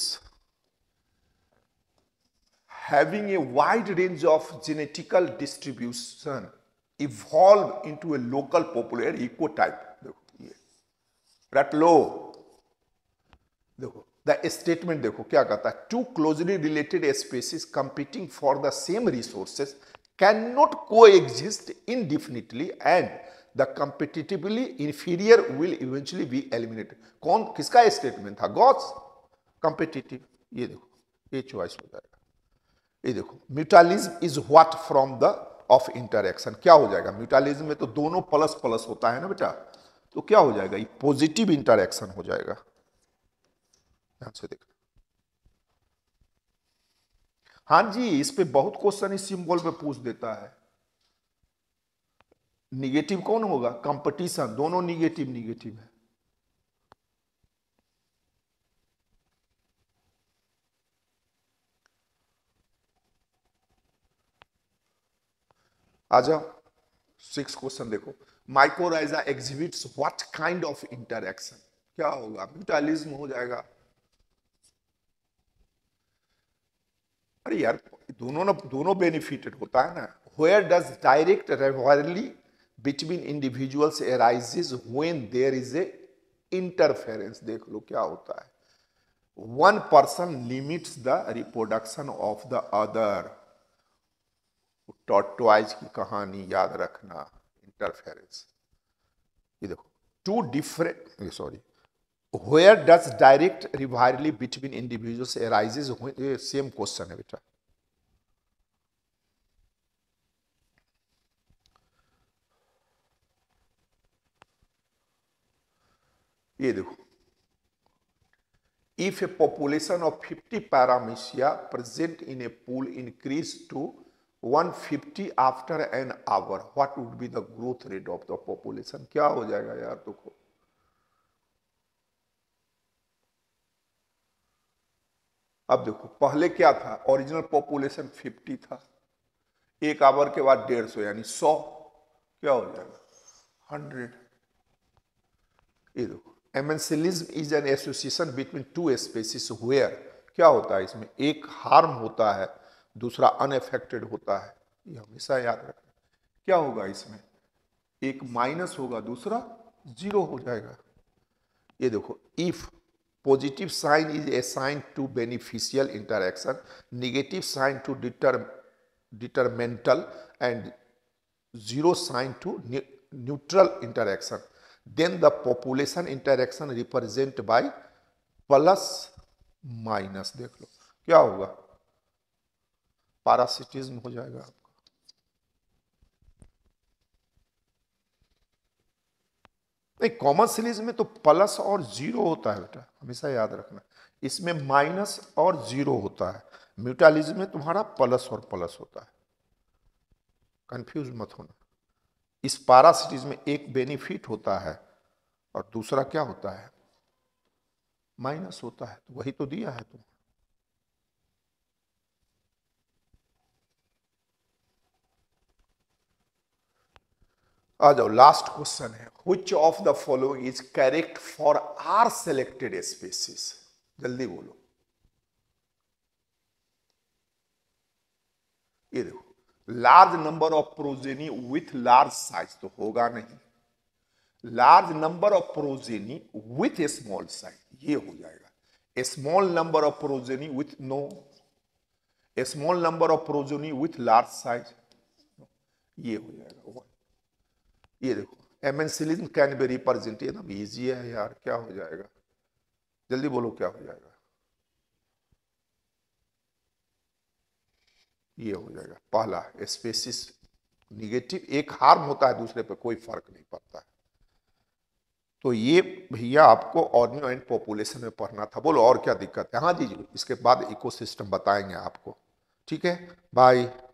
having a wide range of genetical distribution evolve into a local popular ecotype देखो ये रटलो देखो द स्टेटमेंट देखो क्या कहता है two closely related species competing for the same resources can not coexist indefinitely and the competitively inferior will eventually be eliminated कौन किसका statement था गॉड्स कंपिटिटिव ये देखो ये चॉइस हो जाएगा ये देखो mutualism is what from the of interaction क्या हो जाएगा म्यूटालिज्म में तो दोनों प्लस प्लस होता है ना बेटा तो क्या हो जाएगा ये पॉजिटिव इंटरेक्शन हो जाएगा ध्यान से देखना हाँ जी इस पे बहुत क्वेश्चन इस सिंबल पे पूछ देता है निगेटिव कौन होगा कंपटीशन दोनों निगेटिव निगेटिव है आ जाओ सिक्स क्वेश्चन देखो mycorrhiza exhibits what kind of interaction क्या होगा म्यूटालिज्म हो जाएगा अरे यार दोनों ना दोनों बेनिफिटेड होता है ना where does direct rivalry between individuals arises when there is a interference देख लो क्या होता है one person limits the reproduction of the other tortoise की कहानी याद रखना इंटरफेरेंस ये देखो two different sorry where does direct rivalry between individuals arises same question है बेटा ये देखो if a population of fifty paramecia present in a pool increase to one fifty after an our what would be the growth rate of the population क्या हो जाएगा यार देखो तो अब देखो पहले क्या था ओरिजिनल पॉपुलेशन 50 था एक आवर के बाद डेढ़ सौ यानी सौ क्या हो जाएगा हंड्रेड ये देखो amensalism is an association between two species where क्या होता है इसमें एक हार्म होता है दूसरा अनएफेक्टेड होता है ये हमेशा याद रखना क्या होगा इसमें एक माइनस होगा दूसरा जीरो हो जाएगा ये देखो if positive sign is a sign to beneficial interaction negative sign to deter detrimental and zero sign to neutral interaction then the population interaction represent by plus minus देख लो क्या होगा पारासिटिज्म हो जाएगा आप नहीं कॉमन सीरीज में तो प्लस और जीरो होता है बेटा हमेशा याद रखना इसमें माइनस और जीरो होता है म्यूटालिज्म में तुम्हारा प्लस और प्लस होता है कंफ्यूज मत होना इस पारा सीरीज में एक बेनिफिट होता है और दूसरा क्या होता है माइनस होता है तो वही तो दिया है तुम्हें आ जाओ लास्ट क्वेश्चन है which of the following is correct for r selected species जल्दी बोलो ये देखो large number of progeny with large size तो होगा नहीं large number of progeny with a small size ये हो जाएगा a small number of progeny with no a small number of progeny with large size ये हो जाएगा ये देखो एमेंसिलिन कैन बी रिप्रेजेंट ये ईजी है यार क्या हो जाएगा जल्दी बोलो क्या हो जाएगा ये हो जाएगा पहला स्पेसिस निगेटिव एक हार्म होता है दूसरे पे कोई फर्क नहीं पड़ता है तो ये भैया आपको ऑर्नियो एंड पॉपुलेशन में पढ़ना था बोलो और क्या दिक्कत है हाँ जी जी इसके बाद इकोसिस्टम बताएंगे आपको ठीक है बाय